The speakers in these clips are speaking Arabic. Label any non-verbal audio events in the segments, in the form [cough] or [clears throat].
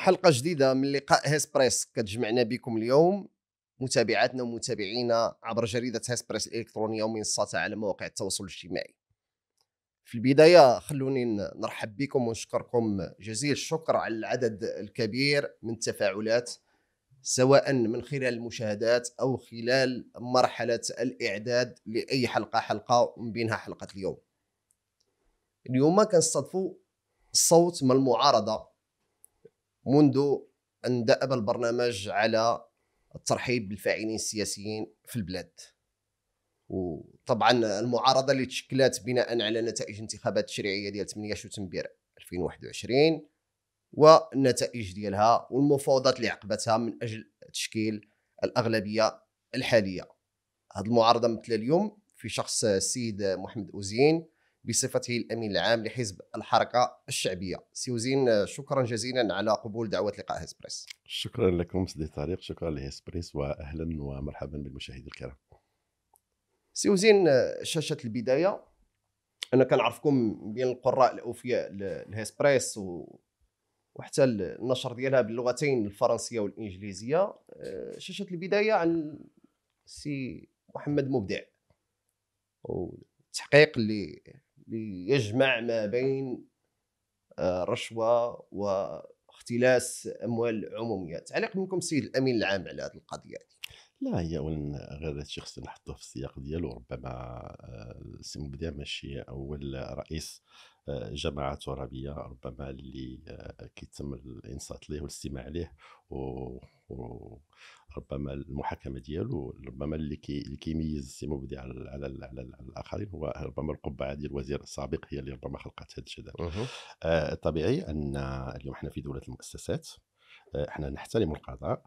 حلقه جديده من لقاء هيسبريس كتجمعنا بكم اليوم متابعاتنا ومتابعينا عبر جريده هيسبريس الالكترونيه ومنصاتها على مواقع التواصل الاجتماعي في البدايه خلوني نرحب بكم ونشكركم جزيل الشكر على العدد الكبير من التفاعلات سواء من خلال المشاهدات او خلال مرحله الاعداد لاي حلقه حلقه من بينها حلقه اليوم اليوم كنستضفوا صوت من المعارضه منذ أن دأب البرنامج على الترحيب بالفاعلين السياسيين في البلاد وطبعا المعارضة اللي تشكلت بناء على نتائج انتخابات التشريعيه ديال 8 شتنبر 2021 والنتائج ديالها والمفاوضات اللي عقبتها من أجل تشكيل الأغلبية الحالية هذه المعارضة مثل اليوم في شخص السيد محمد أوزين بصفته الامين العام لحزب الحركه الشعبيه سيوزين شكرا جزيلا على قبول دعوه لقاء هيسبريس شكرا لكم سيدي طارق شكرا لهيسبريس واهلا ومرحبا بالمشاهدين الكرام سيوزين شاشه البدايه انا كنعرفكم بين القراء الاوفياء الهيسبريس و... وحتى النشر ديالها باللغتين الفرنسيه والانجليزيه آه، شاشه البدايه عن سي محمد مبدع والتحقيق اللي ليجمع ما بين آه، رشوه واختلاس اموال العموميه تعليق منكم السيد الامين العام على هذه القضيه لا هي اولا غير هذا الشيء خصنا نحطوه في السياق ديالو ربما السي آه، مبدع ماشي اول رئيس آه، جماعه ترابيه ربما اللي كيتم الانصات ليه والاستماع ليه و ربما المحاكمه ديالو ربما اللي كي اللي كيميز السي مبدع على على, على, على, الاخرين هو ربما القبعه ديال الوزير السابق هي اللي ربما خلقت هذا الشيء هذا آه، طبيعي ان اليوم حنا في دوله المؤسسات آه، حنا نحترم القضاء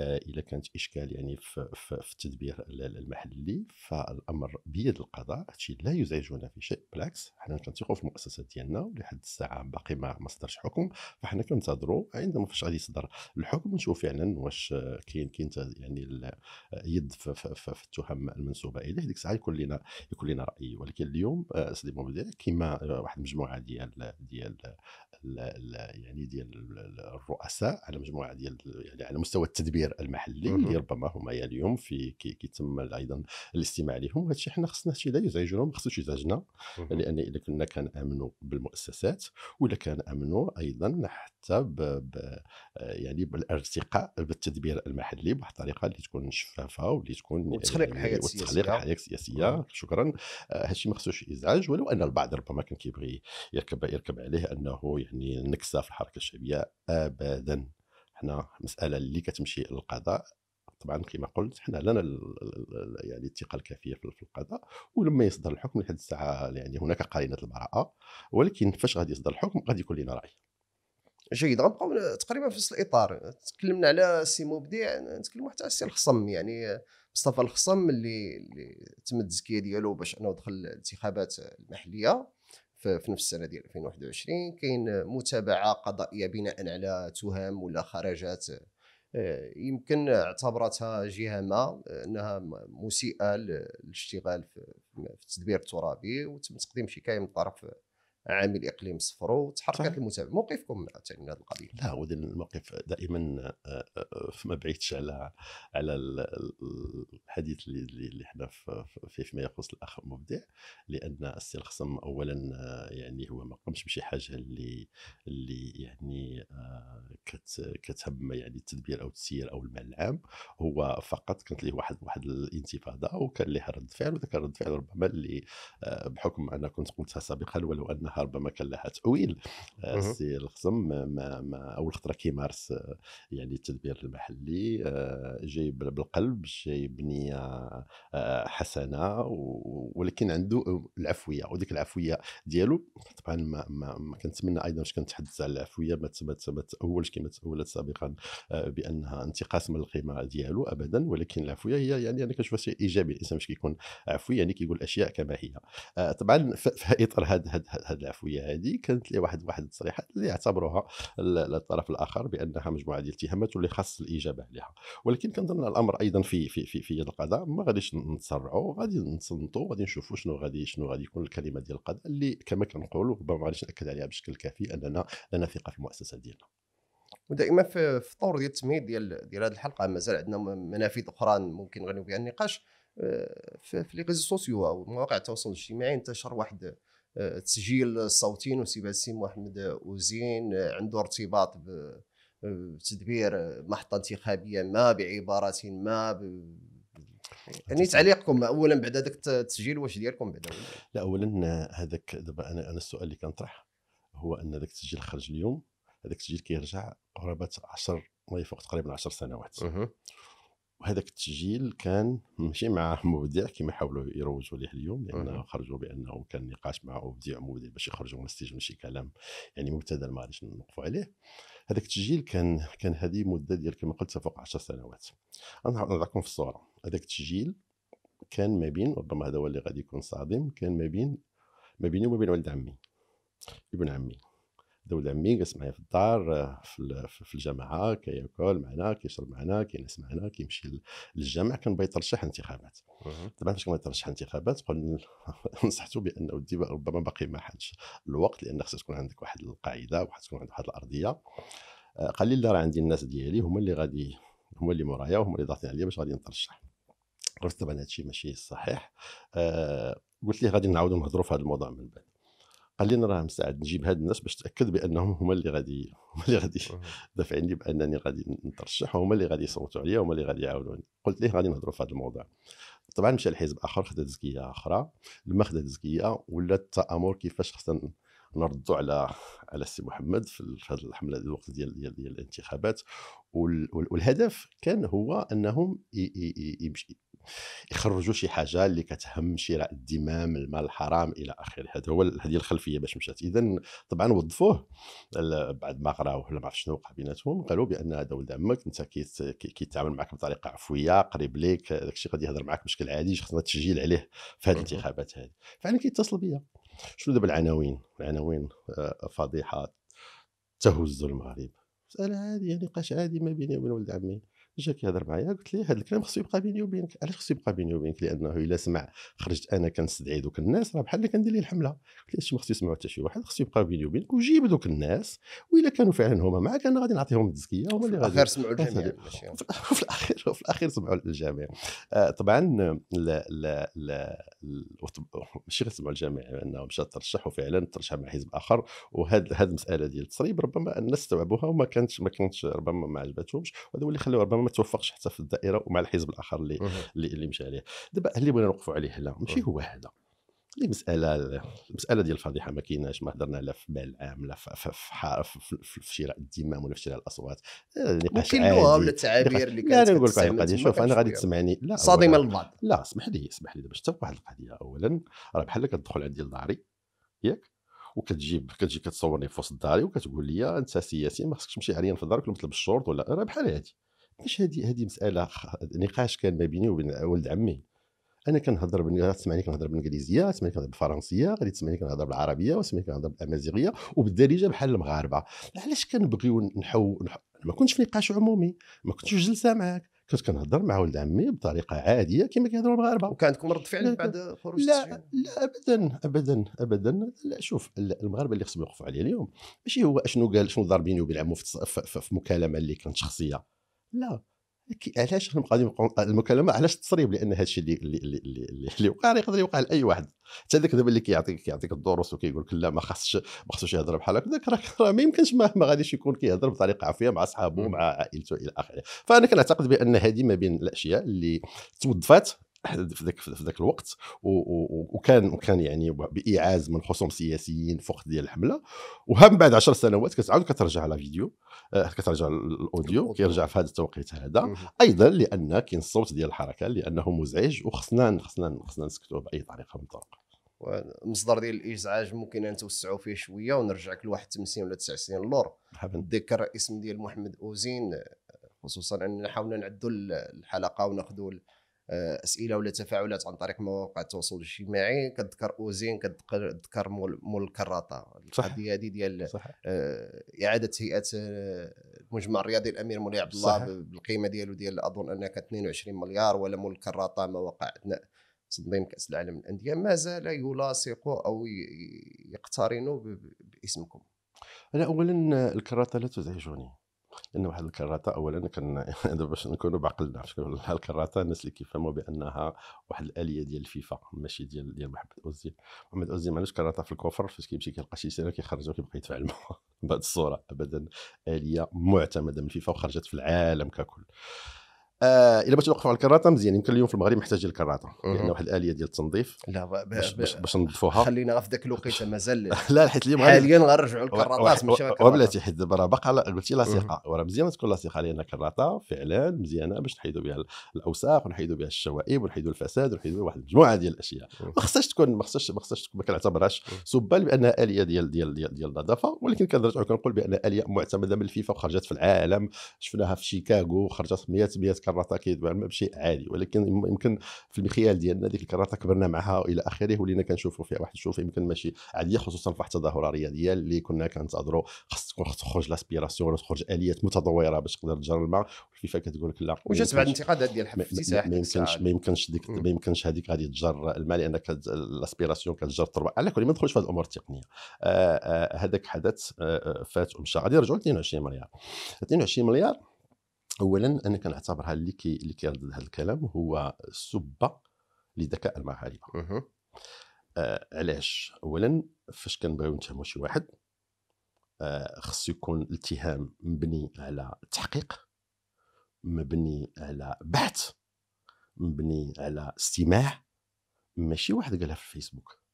الا كانت اشكال يعني في, في, التدبير المحلي فالامر بيد القضاء هادشي لا يزعجنا في شيء بالعكس حنا كنتيقوا في المؤسسات ديالنا ولحد الساعه باقي ما ما صدرش حكم فحنا كنتظروا عندما فاش غادي يصدر الحكم نشوف فعلا يعني واش كاين كاين يعني يد في, في, في, التهم المنسوبه اليه ديك الساعه يكون لنا يكون لنا راي ولكن اليوم آه، سيدي مبدع كيما واحد المجموعه ديال ديال يعني ديال الرؤساء على مجموعه ديال يعني على مستوى التدبير التاثير المحلي اللي ربما هما اليوم في كيتم ايضا الاستماع لهم وهذا الشيء حنا خصنا شي لا يزعجنا ما خصوش يزعجنا لان اذا كنا كنامنوا بالمؤسسات ولا كنامنوا ايضا حتى ب... ب... يعني بالارتقاء بالتدبير المحلي بواحد الطريقه اللي تكون شفافه واللي تكون وتخليق يعني الحياه السياسيه وتخليق الحياه السياسيه شكرا هذا آه، الشيء ما خصوش يزعج ولو ان البعض ربما كان كيبغي يركب يركب عليه انه يعني نكسه في الحركه الشعبيه ابدا حنا مساله اللي كتمشي للقضاء طبعا كما قلت حنا لنا يعني الثقه الكافيه في القضاء ولما يصدر الحكم لحد الساعه يعني هناك قرينه البراءه ولكن فاش غادي يصدر الحكم غادي يكون لنا راي جيد غنبقاو تقريبا في نفس الاطار تكلمنا على سي مبدع نتكلموا حتى على سي الخصم يعني مصطفى الخصم اللي اللي تم التزكيه ديالو باش انه دخل الانتخابات المحليه في نفس السنه ديال 2021 كاين متابعه قضائيه بناء على تهم ولا خرجات آه، يمكن اعتبرتها جهه ما انها مسيئه للاشتغال في التدبير الترابي وتم تقديم شكايه من طرف عامل اقليم صفرو وتحركات المتابعه موقفكم من هذه القضيه لا هو الموقف دائما آه، آه، ما بعيدش على على الحديث اللي اللي حنا في فيما يخص الاخ مبدع لان السي الخصم اولا آه، يعني هو ما قامش بشي حاجه اللي اللي يعني كتهم يعني التدبير او التسيير او المال العام هو فقط كانت ليه واحد واحد الانتفاضه وكان ليه رد فعل وذاك رد فعل ربما اللي بحكم انا كنت قلتها سابقا ولو انها ربما كان لها تاويل السي آه، الخصم ما ما اول خطره كيمارس آه، يعني التدبير المحلي آه، جاي بالقلب جاي بنيه حسنه ولكن عنده العفويه وديك العفويه ديالو طبعا ما, ما, ما كنتمنى ايضا باش كنتحدث على العفويه ما ما تاولش كما تاولت سابقا بانها انتقاص من القيمه ديالو ابدا ولكن العفويه هي يعني انا كنشوفها شيء ايجابي الانسان باش كيكون عفوي يعني كيقول الاشياء كما هي طبعا في اطار هذا هذه العفويه هذه كانت لي واحد واحد التصريحات اللي اعتبروها الطرف الاخر بانها مجموعه ديال الاتهامات واللي خاص الاجابه عليها ولكن كنظن الامر ايضا في في في, في يد القضاء ما غاديش نتسرعوا غادي نصنتوا غادي نشوفوا شنو غادي شنو غادي يكون الكلمه ديال القضاء اللي كما كنقولوا ربما ما غاديش ناكد عليها بشكل كافي اننا لنا ثقه في المؤسسه ديالنا ودائما في الطور ديال التمهيد ديال ديال هذه الحلقه مازال عندنا منافذ اخرى ممكن غنوي فيها النقاش آه، في لي ريزو سوسيو او مواقع التواصل الاجتماعي انتشر واحد تسجيل صوتين وسي السي محمد اوزين عنده ارتباط بتدبير محطه انتخابيه ما بعبارات ما ب... يعني تعليقكم اولا بعد هذاك التسجيل واش ديالكم بعد لا اولا هذاك دابا انا انا السؤال اللي كنطرح هو ان ذاك التسجيل خرج اليوم هذاك التسجيل كيرجع قرابه 10 ما يفوق تقريبا 10 سنوات وهذاك التسجيل كان ماشي مع [laughs] مبدع كما حاولوا يروجوا ليه اليوم يعني خرجوا بانه كان نقاش مع مبدع ومبدع باش يخرجوا من السجن شي كلام يعني مبتذل ما غاديش نوقفوا عليه هذاك التسجيل كان كان هذه مده ديال كما قلت فوق 10 سنوات انا نضعكم في الصوره هذاك التسجيل كان ما بين ربما هذا هو اللي غادي يكون صادم كان ما بين ما بيني وما بين ولد عمي ابن عمي دولة عمي جالس معايا في الدار آه، في الجامعه كياكل معنا كيشرب معنا كينعس معنا كيمشي للجامع كان بغى يترشح انتخابات طبعا فاش كان يترشح انتخابات قلنا [laughs] نصحته بان ودي ربما باقي ما حدش الوقت لان خصك تكون عندك واحد القاعده وخاص تكون عندك واحد الارضيه آه، قال لي لا راه عندي الناس ديالي هما اللي غادي هما اللي مورايا وهما اللي ضاغطين عليا باش غادي نترشح قلت طبعا هادشي ماشي صحيح آه، قلت ليه غادي نعاودو نهضروا في هذا الموضوع من بعد قال لي انا راه مستعد نجيب هاد الناس باش تاكد بانهم هما اللي غادي هما اللي غادي [laughs] دافعين لي بانني غادي نترشح وهما اللي غادي يصوتوا عليا وهما اللي غادي يعاونوني قلت ليه غادي نهضروا في هذا الموضوع طبعا مشى لحزب اخر خدا تزكيه اخرى لما خدا تزكيه ولا التامر كيفاش خصنا نردوا على على السي محمد في هذه الحمله الوقت ديال ديال, ديال الانتخابات والهدف كان هو انهم يخرجوا شي حاجه اللي كتهم شراء الدمام المال الحرام الى اخره هذا هو هذه الخلفيه باش مشات اذا طبعا وظفوه بعد ما قراوه ولا ما شنو وقع بيناتهم قالوا بان هذا ولد عمك انت كيتعامل معك بطريقه عفويه قريب ليك داك الشيء غادي يهضر معك بشكل عادي خصنا تسجيل عليه في هذه الانتخابات هذه فعلا كيتصل بيا شنو دابا العناوين العناوين آه، فضيحه تهز المغرب مساله عادي يعني نقاش عادي ما بيني وبين ولد عمي جا كيهضر معايا قلت ليه هذا الكلام خصو يبقى بيني وبينك علاش خصو يبقى بيني وبينك لانه الا سمع خرجت انا كنستدعي دوك الناس راه بحال اللي كندير ليه الحمله قلت ليه ما خصو يسمعوا حتى شي واحد خصو يبقى بيني وبينك وجيب دوك الناس والا كانوا فعلا هما معاك انا غادي نعطيهم التزكيه هما اللي غادي في الاخير سمعوا الجميع في الاخير في الاخير سمعوا الجميع طبعا لا لا لا ماشي غير سمعوا الجميع لانه مشى ترشح وفعلا ترشح مع حزب اخر وهاد هاد المساله ديال التصريب ربما الناس استوعبوها وما كانتش ما كانتش ربما ما عجبتهمش وهذا هو اللي خلاو ربما ما توفقش حتى في الدائره ومع الحزب الاخر اللي اللي, اللي مشى عليه دابا اللي بغينا نوقفوا عليه هنا ماشي هو هذا هذه مساله المساله ديال الفضيحه ما كايناش ما هضرنا لا في بال العام لا في, في, في, في, في شراء الدمام ولا في شراء الاصوات آه، نقاش ممكن نوع ولا التعابير اللي كانت لا نقول لك واحد القضيه شوف انا غادي تسمعني لا صادمه للبعض لا اسمح لي اسمح لي دابا شفت واحد القضيه اولا راه بحال كتدخل عندي لداري ياك وكتجيب كتجي كتصورني في وسط داري وكتقول لي انت سياسي ما خصكش تمشي عريان في دارك ولا ما الشورت ولا راه بحال هادي مش هذه هذه مساله نقاش كان ما بيني وبين ولد عمي انا كنهضر بن... تسمعني كنهضر بالانجليزيه تسمعني كنهضر بالفرنسيه غادي تسمعني كنهضر بالعربيه وتسمعني كنهضر بالامازيغيه وبالدارجه بحال المغاربه علاش كنبغيو نحو, نحو... ما كنتش في نقاش عمومي ما كنتش جلسه معاك كنت كنهضر مع ولد عمي بطريقه عاديه كما كيهضروا المغاربه وكان عندكم رد فعل بعد خروج لا لا ابدا ابدا ابدا لا شوف المغاربه اللي خصهم يوقفوا عليه اليوم ماشي هو اشنو قال شنو ضاربيني وبيلعبوا في, في, في مكالمه اللي كانت شخصيه لا علاش غادي المكالمه علاش التصريب لان هذا الشيء اللي اللي اللي, اللي وقع يقدر يوقع لاي واحد حتى ذاك دابا اللي كيعطيك كيعطيك الدروس وكيقول لك لا ما خاصش ما خصوش يهضر بحال هكا ذاك راه ما يمكنش ما غاديش يكون كيهضر بطريقه عافيه مع صحابه مع عائلته الى اخره فانا كنعتقد بان هذه ما بين الاشياء اللي توظفات في ذاك في ذاك الوقت وكان وكان يعني بايعاز من خصوم سياسيين في وقت ديال الحمله وهم بعد 10 سنوات كتعاود كترجع على فيديو آه، كترجع الاوديو كيرجع في هذا التوقيت هذا ايضا لان كاين الصوت ديال الحركه لانه مزعج وخصنا خصنا خصنا نسكتوا باي طريقه من الطرق المصدر ديال الازعاج ممكن نتوسعوا فيه شويه ونرجعك لواحد 80 ولا سنين اللور ذكر الاسم ديال محمد اوزين آه، خصوصا اننا حاولنا نعدوا الحلقه وناخذوا آه، اسئله ولا تفاعلات عن طريق مواقع التواصل الاجتماعي كتذكر اوزين كتذكر مول الكراطه القضيه هذه ديال آه، اعاده هيئه آه، المجمع الرياضي الامير مولاي عبد الله بالقيمه ديالو ديال اظن انها كانت 22 مليار ولا مول الكراطه مواقع اثناء تنظيم كاس العالم للانديه ما زال يلاصق او يقترن باسمكم انا اولا الكراطه لا تزعجني لان واحد الكراته اولا كان [laughs] باش نكونوا بعقلنا الكراته الناس اللي كيفهموا بانها واحد الاليه ديال الفيفا ماشي ديال ديال محمد اوزيل محمد اوزيل ما كراته في الكوفر فاش كيمشي كيلقى شي سيره كيخرجها وكيبقى يتفاعل معها [laughs] بهذه الصوره ابدا اليه معتمده من الفيفا وخرجت في العالم ككل آه الا باش توقفوا على الكراته مزيان يمكن اليوم في المغرب محتاج الكراته لان يعني واحد الاليه ديال التنظيف لا باش باش, باش نظفوها خلينا في ذاك الوقيته مازال [laughs] لا حيت اليوم حاليا غنرجعوا الكراطات ماشي وبلاتي حيت دابا راه باقا قلتي لاصقه وراه مزيان تكون لاصقه لان الكراته فعلا مزيانه باش نحيدوا بها الاوساخ ونحيدوا بها الشوائب ونحيدوا الفساد ونحيدوا بها واحد المجموعه ديال الاشياء ما خصهاش تكون ما خصهاش ما خصهاش ما كنعتبرهاش سبال بانها اليه ديال ديال ديال, ديال النظافه ولكن كنرجع كنقول بان اليه معتمده من الفيفا وخرجت في العالم شفناها في شيكاغو خرجت 100 100 كرات كيدب بشيء عالي ولكن يمكن في المخيال ديالنا ديك الكرات كبرنا معها والى اخره ولينا كنشوفوا فيها واحد الشوف يمكن ماشي عاديه خصوصا في واحد التظاهره رياضيه اللي كنا كنتظروا خص تكون تخرج لاسبيراسيون ولا تخرج اليات متطوره باش تقدر تجر الماء والفيفا كتقول لك لا وجات بعد الانتقادات ديال حفل افتتاح ما يمكنش ما يمكنش ديك ما يمكنش هذيك غادي تجر الماء لانك لاسبيراسيون كتجر التربه على كل ما ندخلش في هذه الامور التقنيه آه، آه، هذاك حدث آه، فات ومشى غادي نرجعوا 22 مليار 22 مليار اولا انا كنعتبرها اللي كي اللي كيردد هذا الكلام هو سبه لذكاء المغاربه آه علاش اولا فاش كنبغيو نتهموا شي واحد آه خصو يكون الاتهام مبني على تحقيق مبني على بحث مبني على استماع ماشي واحد قالها في الفيسبوك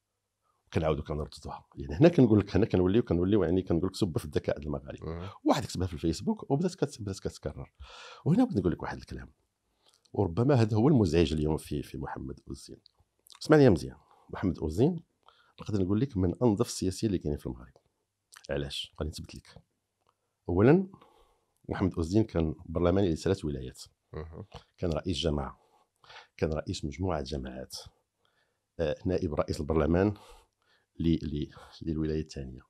كنعاودو كنرددوها يعني هنا كنقول لك هنا كنوليو كنوليو يعني كنقول لك صب في الذكاء المغاربي واحد كتبها في الفيسبوك وبدات بدات كتكرر وهنا بغيت نقول لك واحد الكلام وربما هذا هو المزعج اليوم في في محمد اوزين اسمعني مزيان محمد اوزين نقدر نقول لك من انظف السياسيين اللي كاينين في المغرب علاش غادي نثبت لك اولا محمد اوزين كان برلماني لثلاث ولايات كان رئيس جماعه كان رئيس مجموعه جماعات آه نائب رئيس البرلمان للولايه الثانيه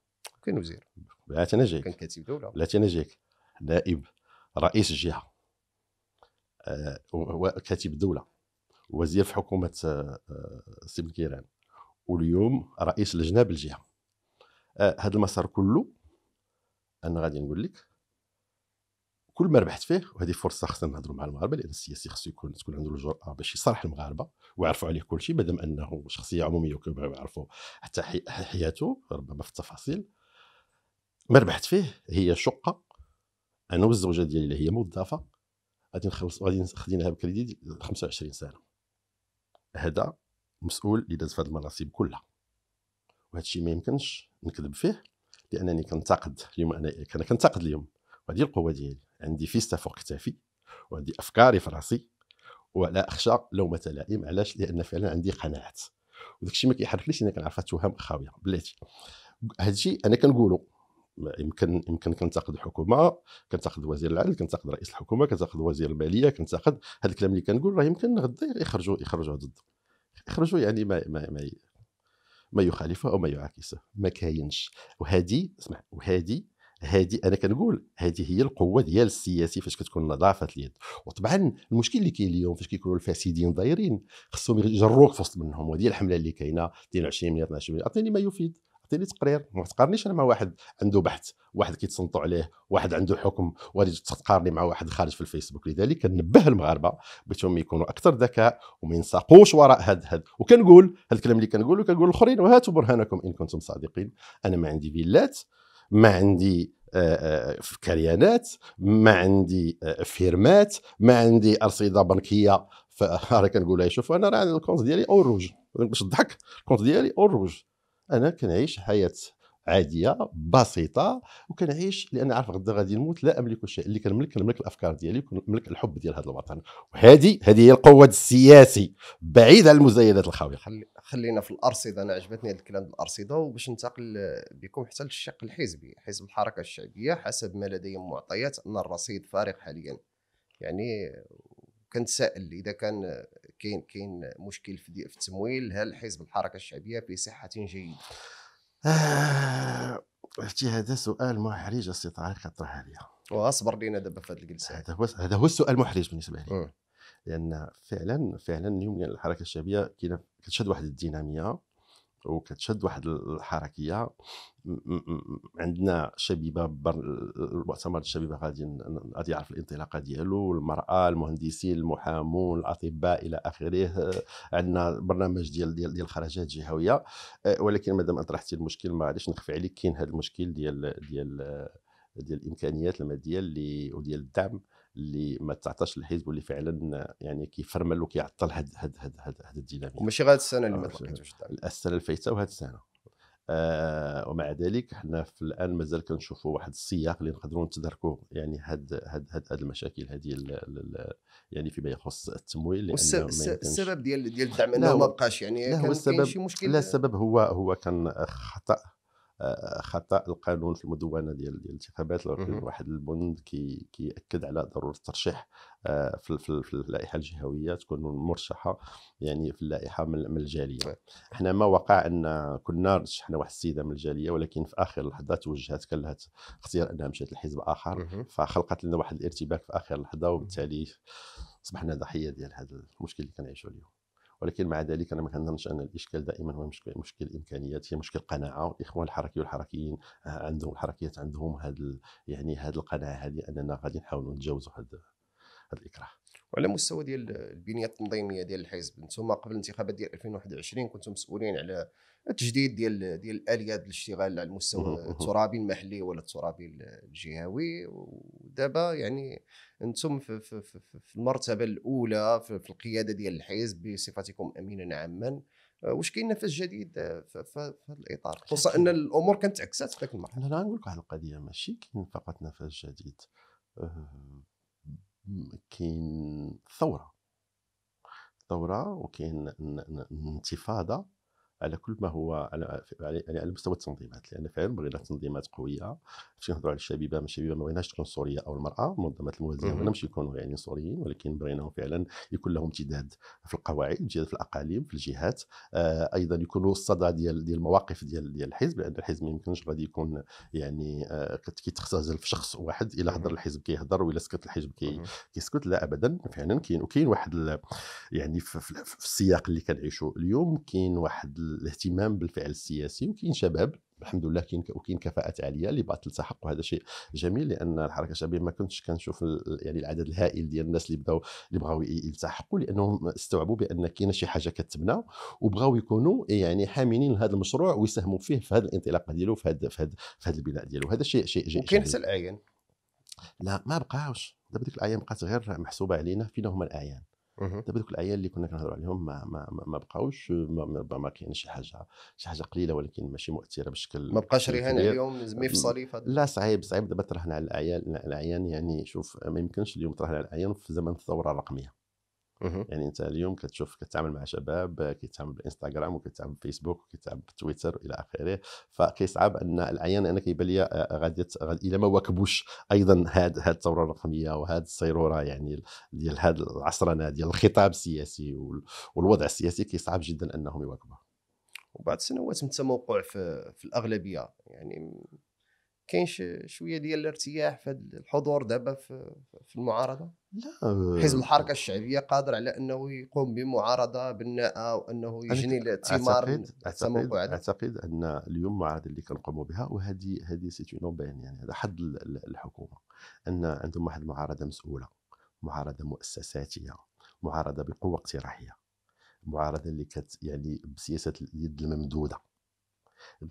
كان وزير بلاتي انا كان كاتب دوله بلاتي انا جايك نائب رئيس الجهه آه كاتب دوله وزير في حكومه سي آه بن آه، واليوم رئيس لجنه بالجهه آه، هذا آه المسار كله انا غادي نقول لك كل ما ربحت فيه وهذه فرصه خصنا نهضروا مع المغاربه لان السياسي خصو يكون تكون عنده الجرأه باش يصرح المغاربه ويعرفوا عليه كل شيء مادام انه شخصيه عموميه وكيبغيو يعرفوا حتى حياته ربما في التفاصيل ما ربحت فيه هي شقه انا والزوجه ديالي اللي هي موظفه غادي نخلص غادي خديناها بكريدي 25 سنه هذا مسؤول اللي داز في هذه المناصب كلها وهذا الشيء ما يمكنش نكذب فيه لانني كنتقد اليوم انا كنتقد اليوم وهذه القوه ديالي عندي فيستا فوق كتافي وعندي افكاري في راسي ولا اخشى لومه لائم علاش لان فعلا عندي قناعات وداك الشيء ما كيحركليش انا كنعرف التهم خاويه بلاتي هذا الشيء انا كنقولو يمكن يمكن كنتقد الحكومه كنتقد وزير العدل كنتقد رئيس الحكومه كنتقد وزير الماليه كنتقد هذا الكلام اللي كنقول راه يمكن غدا يخرجوا يخرجوا ضد يخرجوا يعني ما ما ما, ما يخالفه او ما يعاكسه ما كاينش وهذه اسمع وهذه هذه انا كنقول هذه هي القوه ديال السياسي فاش كتكون نظافه اليد وطبعا المشكل اللي كاين اليوم فاش كيكونوا الفاسدين دايرين خصهم يجروك في وسط منهم وهذه الحمله اللي كاينه 22 مليون 12 مليون عطيني ما يفيد عطيني تقرير ما تقارنيش انا مع واحد عنده بحث واحد كيتصنتوا عليه واحد عنده حكم وغادي تقارني مع واحد خارج في الفيسبوك لذلك كنبه المغاربه بغيتهم يكونوا اكثر ذكاء وما ينساقوش وراء هاد هاد وكنقول هاد الكلام اللي كنقول وكنقول الاخرين وهاتوا برهانكم ان كنتم صادقين انا ما عندي فيلات ما عندي آه، آه، كريانات ما عندي آه، فيرمات ما عندي ارصده بنكيه [laughs] كنقول لها شوف انا راه الكونت ديالي اوروج باش تضحك الكونت ديالي اوروج انا كنعيش حياه عاديه بسيطه وكنعيش لان عارف غدا غادي نموت لا املك شيء اللي كنملك كنملك الافكار ديالي وكنملك الحب ديال هذا الوطن وهذه هذه هي القوه السياسي بعيد عن المزايدات الخاويه خلي خلينا في الارصده انا عجبتني هذا الكلام الارصده وباش ننتقل بكم حتى للشق الحزبي حزب الحركه الشعبيه حسب ما لدي معطيات ان الرصيد فارق حاليا يعني كنتسائل اذا كان كاين كاين مشكل في التمويل هل حزب الحركه الشعبيه في صحه جيده آه هذا سؤال محرج السي طارق اطرح عليا واصبر لينا دابا في هذه الجلسه هذا هو هذا هو السؤال المحرج بالنسبه لي لان فعلا فعلا اليوم يعني الحركه الشعبيه كتشهد واحد الديناميه وكتشد واحد الحركيه عندنا شبيبه المؤتمر الشبيبه غادي غادي يعرف الانطلاقه ديالو المراه المهندسين المحامون الاطباء الى اخره عندنا برنامج ديال ديال ديال الخرجات الجهويه ولكن مادام طرحتي المشكل ما غاديش نخفي عليك كاين هذا المشكل ديال ديال ديال الامكانيات الماديه اللي وديال الدعم اللي ما تعطاش الحزب واللي فعلا يعني كيفرمل وكيعطل هاد هاد هاد هاد, هاد الديناميك ماشي غير السنه اللي آه، ما تلقيتوش السنه الفايته وهاد السنه آه ومع ذلك حنا في الان مازال كنشوفوا واحد السياق اللي نقدروا نتداركوا يعني هاد هاد هاد, هاد المشاكل هذه يعني فيما يخص التمويل السبب ديال ديال الدعم انه ما بقاش يعني كان شي مشكل لا السبب هو هو كان خطا خطا القانون في المدونه ديال الانتخابات واحد البند كي كياكد على ضروره الترشيح آه، في اللائحه الجهويه تكون مرشحه يعني في اللائحه من الجاليه حنا ما وقع ان كنا رشحنا واحد السيده من الجاليه ولكن في اخر لحظه توجهت كان لها اختيار انها مشات لحزب اخر فخلقت لنا واحد الارتباك في اخر لحظه وبالتالي اصبحنا ضحيه ديال هذا المشكل اللي كنعيشوا اليوم ولكن مع ذلك انا ما كنظنش ان الاشكال دائما هو مشكل, مشكل امكانيات هي مشكل قناعه الاخوان الحركي والحركيين آه، عندهم الحركيات عندهم هذا يعني هذه القناعه هذه اننا غادي نحاولوا نتجاوزوا هذا هذا الاكراه وعلى مستوى ديال البنيه التنظيميه ديال الحزب انتم قبل الانتخابات ديال 2021 كنتم مسؤولين على التجديد ديال ديال الاليات الاشتغال على المستوى الترابي المحلي ولا الترابي الجهوي ودابا يعني انتم في, في, في, في المرتبه الاولى في, في القياده ديال الحزب بصفتكم امينا عاما آه، واش كاين نفس جديد في هذا الاطار خصوصا ان الامور كانت عكسات في ذاك المرحله انا نقول لك واحد القضيه ماشي كاين فقط نفس جديد آه، كاين ثوره ثوره وكاين انتفاضه على كل ما هو على يعني يعني على مستوى التنظيمات لان فعلا بغينا تنظيمات قويه باش نهضروا على الشبيبه ما الشبيبه ما بغيناش تكون سوريه او المراه منظمات الموازنه ما بغيناش يكونوا يعني سوريين ولكن بغيناهم فعلا يكون لهم امتداد في القواعد امتداد في الاقاليم في الجهات آه ايضا يكونوا الصدى ديال ديال المواقف ديال ديال الحزب لان الحزب ما يمكنش غادي يكون يعني آه كيتختزل في شخص واحد الا هضر الحزب كيهضر والا سكت الحزب كي كيسكت لا ابدا فعلا كاين وكاين واحد يعني في, في السياق اللي كنعيشوا اليوم كاين واحد الاهتمام بالفعل السياسي وكاين شباب الحمد لله كاين وكاين كفاءات عاليه اللي بغات تلتحق وهذا شيء جميل لان الحركه الشعبيه ما كنتش كنشوف يعني العدد الهائل ديال الناس اللي بداو اللي بغاو يلتحقوا لانهم استوعبوا بان كاين شي حاجه كتبنى وبغاو يكونوا يعني حاملين لهذا المشروع ويساهموا فيه في هذه الانطلاقه ديالو في هذا في هذا في هذا البناء ديالو هذا شيء شيء جميل وكاين حتى الاعيان لا ما بقاوش دابا ديك الاعيان بقات غير محسوبه علينا فينا هما الاعيان دابا طيب دوك العيال اللي كنا كنهضروا عليهم ما ما ما بقاوش ربما كاين شي حاجه شي حاجه قليله ولكن ماشي مؤثره بشكل ما بقاش رهان عليهم مفصلي لا صعيب صعيب دابا ترهن على الاعيان الاعيان يعني شوف ما يمكنش اليوم ترهن على الاعيان في زمن الثوره الرقميه يعني انت اليوم كتشوف كتعامل مع شباب كيتعامل بالانستغرام وكيتعامل بالفيسبوك وكيتعامل بالتويتر الى اخره فكيصعب ان العيان انا كيبان لي آه، آه، غادي الى ما واكبوش ايضا هاد هاد الثوره الرقميه وهاد الصيروره يعني ديال هاد العصرنه ديال الخطاب السياسي والوضع السياسي كيصعب جدا انهم يواكبوها وبعد السنوات انت موقع في, في الاغلبيه يعني كاين شويه ديال الارتياح في الحضور دابا في المعارضه لا حزب آه، الحركه الشعبيه قادر على انه يقوم بمعارضه بناءه وانه يجني الثمار أعتقد, أعتقد, اعتقد ان اليوم المعارضه اللي كنقوموا بها وهذه هذه سيت بيان يعني هذا حد الحكومه ان عندهم واحد المعارضه مسؤوله معارضه مؤسساتيه معارضه بقوه اقتراحيه معارضه اللي كت يعني بسياسه اليد الممدوده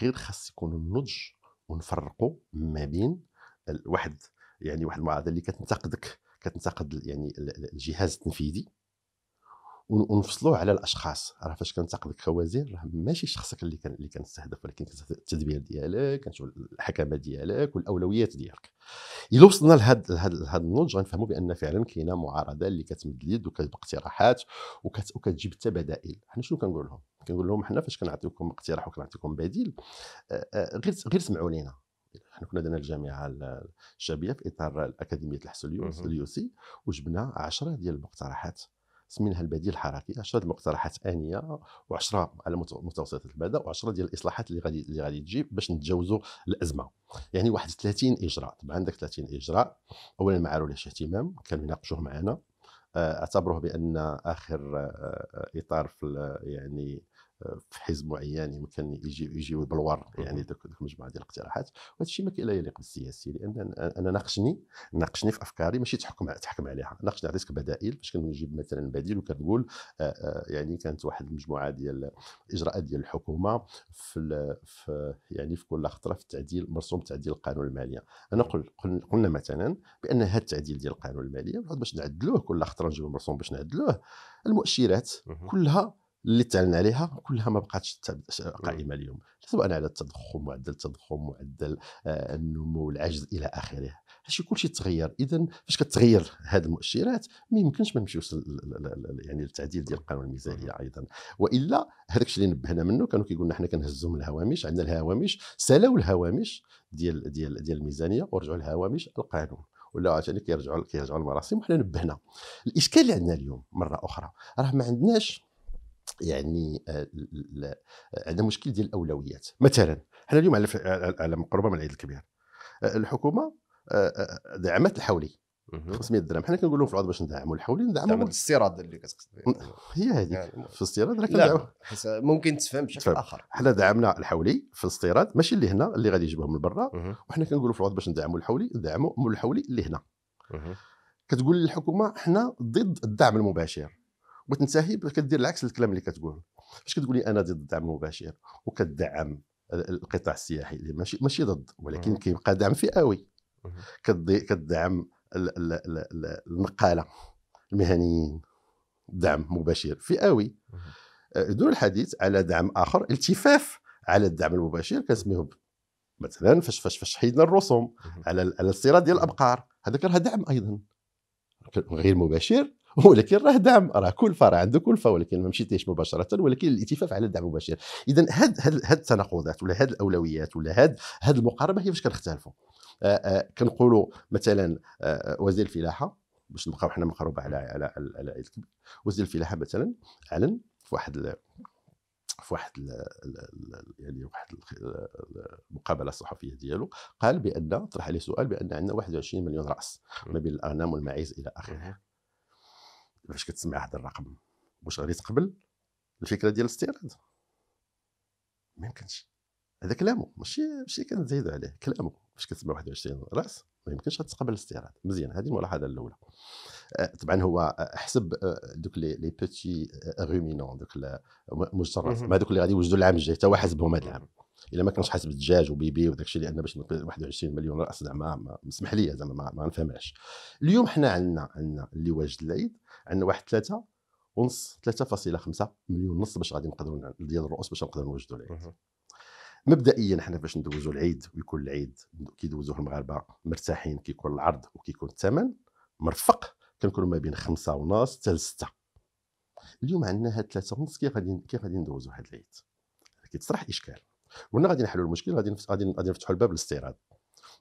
غير خاص يكون النضج ونفرقوا ما بين واحد يعني واحد المعادله اللي كتنتقدك كتنتقد يعني الجهاز التنفيذي ونفصلوه على الاشخاص راه فاش كنتقدك لك خوازير راه ماشي شخصك اللي كان اللي كنستهدف ولكن التدبير ديالك كنشوف الحكمه ديالك والاولويات ديالك الا وصلنا لهذا لهذا لهاد النضج غنفهموا بان فعلا كاينه معارضه اللي كتمد اليد وكتباقتراحات وكت وكتجيب حتى بدائل حنا شنو كنقول لهم كنقول لهم حنا فاش كنعطيكم اقتراح وكنعطيكم بديل غير غير سمعوا لينا حنا كنا درنا الجامعه الشعبيه في اطار اكاديميه الحسن اليوسي وجبنا 10 ديال المقترحات منها البديل الحركي 10 المقترحات انيه و10 على متوسطه المدى و10 ديال الاصلاحات اللي غادي اللي غادي تجيب باش نتجاوزوا الازمه يعني واحد 30 اجراء طبعا عندك 30 اجراء اولا ما ليش اهتمام كانوا يناقشوه معنا آه، اعتبروه بان اخر آه، آه، اطار في يعني في حزب معين يمكن يجي يجي بالور يعني دوك المجموعه ديال الاقتراحات وهذا الشيء ما لا يليق بالسياسي لان انا ناقشني ناقشني في افكاري ماشي تحكم تحكم عليها ناقشني عطيتك بدائل باش كنجيب مثلا بديل وكنقول آه، آه، يعني كانت واحد المجموعه ديال الاجراءات ديال الحكومه في, في يعني في كل خطره في التعديل مرسوم تعديل القانون الماليه انا قل قلنا مثلا بان هذا التعديل ديال القانون الماليه باش نعدلوه كل خطره نجيب مرسوم باش نعدلوه المؤشرات كلها اللي تعلن عليها كلها ما بقاتش قائمه اليوم سواء على التضخم معدل التضخم معدل آه، النمو العجز الى اخره هادشي كلشي تغير اذا فاش كتغير هذه المؤشرات ما يمكنش ما نمشيوش يعني للتعديل ديال القانون الميزانيه ايضا والا هذاك الشيء اللي نبهنا منه كانوا كيقولوا حنا كنهزوا من الهوامش عندنا الهوامش سالوا الهوامش ديال ديال ديال الميزانيه ورجعوا الهوامش القانون ولا عاوتاني كيرجعوا كيرجعوا المراسم وحنا نبهنا الاشكال اللي عندنا اليوم مره اخرى راه ما عندناش يعني آه، آه، عندنا مشكل ديال الاولويات مثلا حنا اليوم على آه، على مقربه من العيد الكبير الحكومه دعمت الحولي 500 درهم حنا كنقول لهم في العوض باش ندعموا الحولي ندعموا الاستيراد اللي كتقصد هي هذيك يعني في الاستيراد راه كندعموا ممكن تفهم بشكل اخر حنا دعمنا الحولي في الاستيراد ماشي اللي هنا اللي غادي يجيبوه من برا وحنا كنقولوا في العوض باش ندعموا الحولي ندعموا الحولي اللي هنا كتقول الحكومه حنا ضد الدعم المباشر وتنتهي كدير العكس الكلام اللي كتقول فاش كتقولي انا ضد الدعم المباشر وكتدعم القطاع السياحي اللي ماشي ماشي ضد ولكن كيبقى دعم فئوي كتدعم النقاله المهنيين دعم مباشر فئوي آه، دون الحديث على دعم اخر التفاف على الدعم المباشر كنسميه مثلا فاش فاش فاش حيدنا الرسوم على على الصراط ديال الابقار هذا كان دعم ايضا غير مباشر [laughs] ولكن راه دعم راه كل فرع عنده كلفه ولكن ما مشيتيش مباشره ولكن الالتفاف على الدعم المباشر اذا هاد هاد, هاد التناقضات ولا هاد الاولويات ولا هاد هاد المقاربه هي فاش كنختلفوا آه، آه، كنقولوا مثلا آه، وزير الفلاحه باش نبقاو حنا مقربه على على على وزير الفلاحه مثلا علن في واحد في واحد يعني واحد المقابله الصحفيه ديالو قال بان طرح عليه سؤال بان عندنا 21 مليون راس ما بين الانام والمعيز الى اخره فاش كتسمع هذا الرقم واش غادي تقبل الفكره ديال الاستيراد ما يمكنش هذا كلامه ماشي ماشي كنزيد عليه كلامه فاش كتسمع 21 راس ما يمكنش غتقبل الاستيراد مزيان هذه الملاحظه الاولى آه، طبعا هو آه، حسب آه، دوك لي بوتي رومينون دوك المجرف ما دوك اللي غادي يوجدوا العام الجاي حتى هو حسبهم هذا العام الا ما كانش حاسب الدجاج وبيبي وداك الشيء لان باش 21 مليون راس زعما مسمح لي زعما ما, ما نفهمهاش اليوم حنا عندنا عندنا اللي واجد العيد عندنا واحد ثلاثه ونص ثلاثة فاصلة خمسة مليون ونص باش غادي نقدروا ديال الرؤوس باش نقدروا نوجدوا العيد مبدئيا حنا باش ندوزوا العيد ويكون العيد كيدوزوه المغاربه مرتاحين كيكون العرض وكيكون الثمن مرفق كنكونوا ما بين خمسة ونص حتى لستة اليوم عندنا هاد ثلاثة ونص كيف غادي كيف غادي ندوزوا هاد العيد كيتطرح اشكال وانا غادي نحلوا المشكل غادي غادي غادي نفتحوا الباب للاستيراد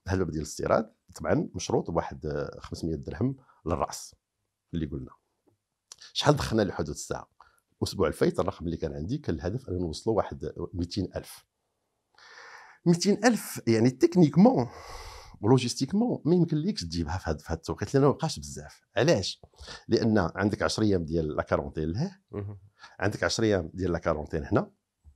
هذا الباب ديال الاستيراد طبعا مشروط بواحد 500 درهم للراس اللي قلنا شحال دخلنا لحدود الساعه الاسبوع الفايت الرقم اللي كان عندي كان الهدف ان نوصلوا واحد 200000 200000 يعني تكنيكمون ولوجيستيكمون ما يمكن ليكش تجيبها في هذا التوقيت لانه ما بقاش بزاف علاش لان عندك 10 ايام ديال لا كارونتين لهيه عندك 10 ايام ديال لا كارونتين هنا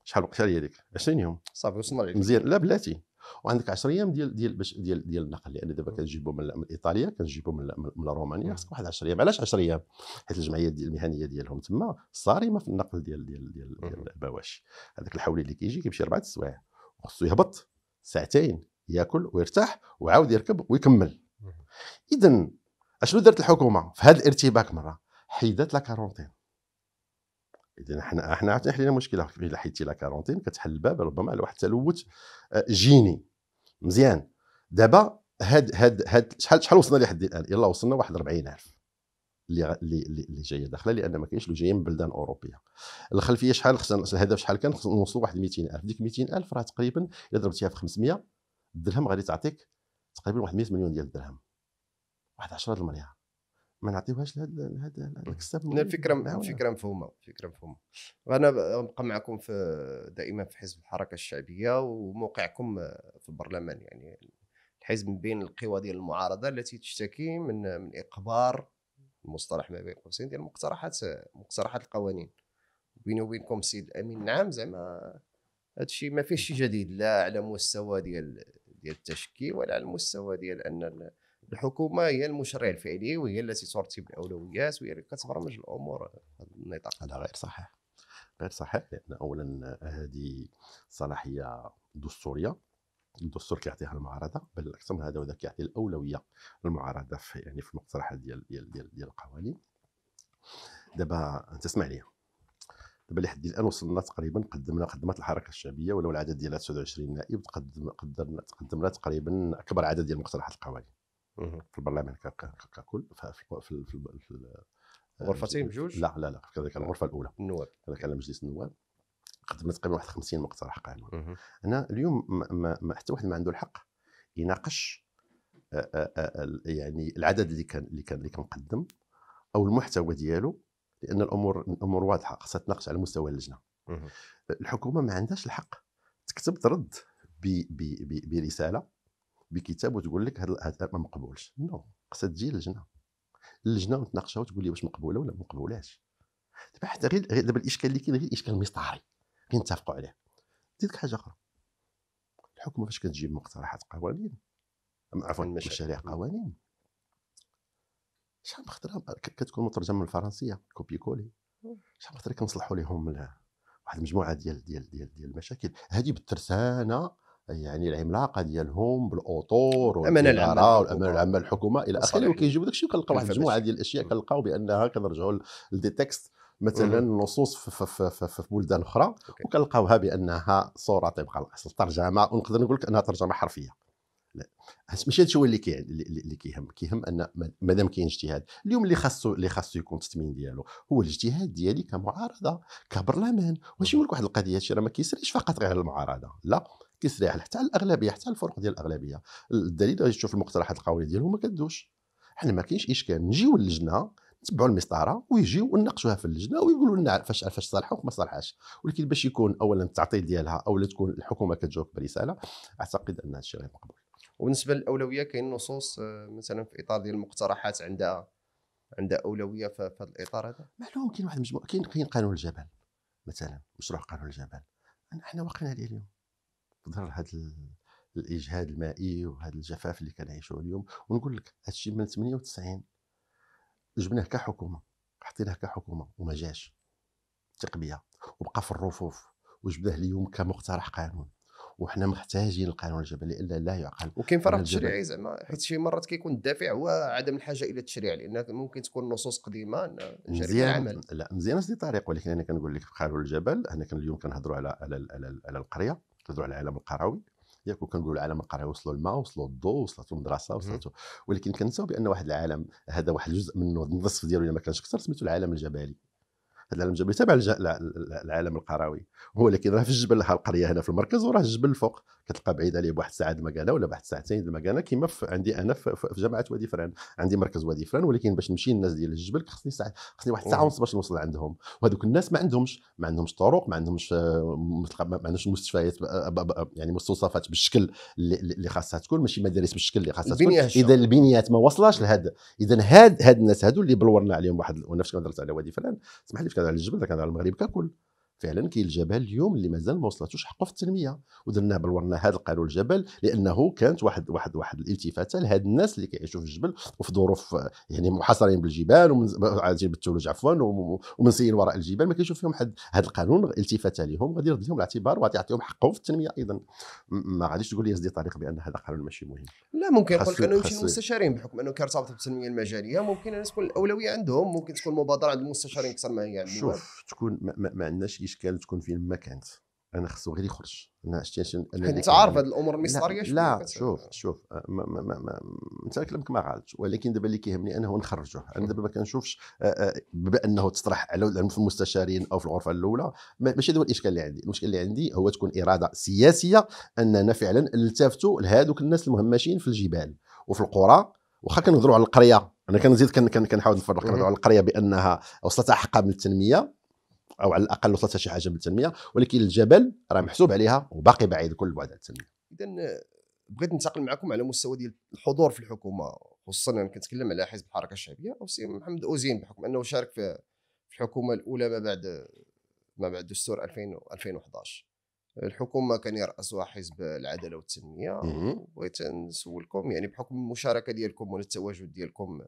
شحال وقتها لي هذيك 20 يوم صافي وصلنا مزيان لا بلاتي وعندك 10 ايام ديال ديال باش ديال ديال النقل لان دابا كنجيبو من ايطاليا كنجيبو من من رومانيا خصك واحد 10 ايام علاش 10 ايام حيت الجمعيه ديال المهنيه ديالهم تما صارمه في النقل ديال ديال ديال, البواشي هذاك الحولي اللي كيجي كيمشي اربع السوايع وخصو يهبط ساعتين ياكل ويرتاح وعاود يركب ويكمل اذا اشنو دارت الحكومه في هذا الارتباك مره حيدت لا كارونتين اذا حنا حنا عرفنا حلينا مشكله الا حيتي لا كارونتين كتحل الباب ربما على واحد التلوث آه، جيني مزيان دابا هاد هاد هاد شحال شحال وصلنا لحد الان يلا وصلنا واحد 40000 اللي اللي اللي جايه داخله لان ما كاينش اللي جايه من بلدان اوروبيه الخلفيه شحال خصنا الهدف شحال كان خصنا نوصلوا واحد 200000 ديك 200000 راه تقريبا الا ضربتيها في 500 درهم غادي تعطيك تقريبا واحد 100 مليون ديال الدرهم واحد 10 المليار ما نعطيوهاش لهذا لهذا الفكره الفكره مفهومه الفكره مفهومه وانا نبقى معكم في دائما في حزب الحركه الشعبيه وموقعكم في البرلمان يعني الحزب من بين القوى ديال المعارضه التي تشتكي من من اقبار المصطلح ما بين قوسين ديال مقترحات مقترحات القوانين بيني وبينكم السيد الامين نعم زعما هادشي ما فيهش شي جديد لا على مستوى ديال ديال التشكيل ولا على المستوى ديال ان الحكومه هي المشرع الفعلي وهي التي ترتب الاولويات وهي اللي كتبرمج الامور هذا النطاق هذا غير صحيح غير صحيح لان اولا هذه صلاحيه دستوريه الدستور كيعطيها المعارضه بل اكثر من هذا وذاك كيعطي الاولويه للمعارضه في يعني في المقترحات ديال ديال ديال, ديال القوانين دابا انت اسمع لي دابا لحد الان وصلنا تقريبا قدمنا قدمت الحركه الشعبيه ولو العدد ديالها 29 نائب تقدم قدرنا قدمنا تقريبا اكبر عدد ديال مقترحات القوانين في البرلمان ككل في في آه، غرفتين بجوج لا لا لا هذيك الغرفه الاولى النواب هذا كان مجلس النواب قدمنا تقريبا واحد 50 مقترح قانون انا اليوم ما, ما حتى واحد ما عنده الحق يناقش آه، آه، يعني العدد اللي كان اللي كان اللي كان مقدم او المحتوى ديالو لان الامور الامور واضحه خاصها تناقش على مستوى اللجنه الحكومه ما عندهاش الحق تكتب ترد برساله بكتاب وتقول لك هذا ما مقبولش نو no. خصها تجي اللجنه اللجنه وتناقشها وتقول لي واش مقبوله ولا ما مقبولاش دابا حتى غير دابا الاشكال اللي كاين غير الاشكال مسطري غير نتفقوا عليه نزيدك حاجه اخرى الحكومه فاش كتجيب مقترحات قوانين عفوا مشاريع قوانين شحال من خطره كتكون مترجمه من الفرنسيه كوبي كولي شحال من خطره كنصلحوا لهم واحد المجموعه ديال ديال ديال ديال المشاكل هذه بالترسانه يعني العملاقه ديالهم بالاطور والامان العام والامانه العام الحكومه الى اخره وكيجيبوا داك الشيء وكنلقاو واحد المجموعه ديال الاشياء كنلقاو بانها كنرجعوا لدي تكست مثلا نصوص في, في, في, في, في بلدان اخرى وكنلقاوها بانها صوره طبق الاصل ترجمه ونقدر نقول لك انها ترجمه حرفيه لا ماشي هذا هو اللي كي اللي كيهم كيهم ان مادام كاين اجتهاد اليوم اللي خاصو اللي خاصو يكون التثمين ديالو هو الاجتهاد ديالي كمعارضه كبرلمان ماشي نقول لك واحد القضيه هادشي راه ما كيسريش فقط غير المعارضه لا كيسريح حتى الاغلبيه حتى الفرق ديال الاغلبيه الدليل غادي تشوف المقترحات القويه ديالهم ما كدوش حنا ما كاينش اشكال نجيو للجنه نتبعوا المسطره ويجيو ونناقشوها في اللجنه ويقولوا لنا فاش فاش صالحه وما صالحاش ولكن باش يكون اولا التعطيل ديالها اولا تكون الحكومه كتجاوب برساله اعتقد ان هذا الشيء غير مقبول وبالنسبه للاولويه كاين نصوص آه، مثلا في اطار ديال المقترحات عندها عندها اولويه في هذا الاطار هذا معلوم كاين واحد المجموعه كاين كاين قانون الجبل مثلا مشروع قانون الجبل حنا واقفين عليه اليوم ظهر هذا الاجهاد المائي وهذا الجفاف اللي كنعيشوه اليوم ونقول لك هذا الشيء من 98 جبناه كحكومه حطيناه كحكومه وما جاش تقبيه وبقى في الرفوف وجبناه اليوم كمقترح قانون وحنا محتاجين القانون الجبلي الا لا يعقل وكاين فرق تشريعي زعما حيت شي مرات كيكون الدافع هو عدم الحاجه الى التشريع لان ممكن تكون نصوص قديمه مزيان لا مزيان سيدي طارق ولكن انا كنقول لك في قانون الجبل انا كان اليوم كنهضروا على على, على, على, على القريه تدعو على العالم القروي ياك وكنقولوا العالم القروي وصلوا الماء وصلوا الضوء وصلوا المدرسه وصلوا ولكن كنساو بان واحد العالم هذا واحد الجزء منه النصف ديالو الا ما كانش كثر سميتو العالم الجبلي هذا العالم الجبلي تابع العالم القروي ولكن راه في الجبل القريه هنا في المركز وراه الجبل الفوق كتلقى بعيد عليه بواحد الساعه المكانه ولا بواحد ساعتين المكانه كيما عندي انا في, جامعه وادي فران عندي مركز وادي فران ولكن باش نمشي للناس ديال الجبل خصني ساعه خصني واحد الساعه ونص باش نوصل عندهم وهذوك الناس ما عندهمش ما عندهمش طرق ما عندهمش آه، ما عندهمش مستشفيات آه، آه، يعني مستوصفات بالشكل اللي خاصها تكون ماشي مدارس بالشكل اللي خاصها تكون اذا البنيات ما وصلاش لهذا اذا هاد هاد الناس هادو اللي بلورنا عليهم واحد ونفس كما درت على وادي فلان اسمح لي كنهضر على الجبل كنهضر على المغرب ككل فعلا كاين الجبل اليوم اللي مازال ما وصلتوش حقه في التنميه ودرناه بلورنا هذا القانون الجبل لانه كانت واحد واحد واحد الالتفاته لهاد الناس اللي كيعيشوا في الجبل وفي ظروف يعني محاصرين بالجبال ومن بالثلوج عفوا ومنسيين وراء الجبال ما كيشوف فيهم حد هذا القانون الالتفاته لهم غادي يرد لهم الاعتبار وغادي يعطيهم حقهم في التنميه ايضا ما غاديش تقول لي زدي طريق بان هذا القانون ماشي مهم لا ممكن يقول لك انه يمشي المستشارين بحكم انه كيرتبط بالتنميه المجاليه ممكن الناس تكون الاولويه عندهم ممكن تكون مبادره عند المستشارين اكثر ما هي يعني شوف تكون ما, ما, ما عندناش اشكال تكون فين ما كانت انا خصو غير يخرج انا شتي انا انت عارف هاد الامور المسطريه لا, لا شوف شوف انت آه، كلامك ما غلط ولكن دابا اللي كيهمني انا هو نخرجوه انا دابا ما كنشوفش آه، آه، بانه تطرح على في المستشارين او في الغرفه الاولى ماشي هذا هو الاشكال اللي عندي الاشكال اللي عندي هو تكون اراده سياسيه اننا فعلا التفتوا لهذوك الناس المهمشين في الجبال وفي القرى واخا كنهضروا على القريه انا كنزيد كنحاول نفرق كنهضروا على القريه بانها وصلت احقى من التنميه او على الاقل وصلت شي حاجه من التنميه ولكن الجبل راه محسوب عليها وباقي بعيد كل البعد عن التنميه اذا بغيت ننتقل معكم على مستوى ديال الحضور في الحكومه خصوصا انا كنتكلم على حزب الحركه الشعبيه او سي محمد اوزين بحكم انه شارك في الحكومه الاولى ما بعد ما بعد دستور 2000 2011 الحكومه كان يراسها حزب العداله والتنميه بغيت نسولكم يعني بحكم المشاركه ديالكم ولا التواجد ديالكم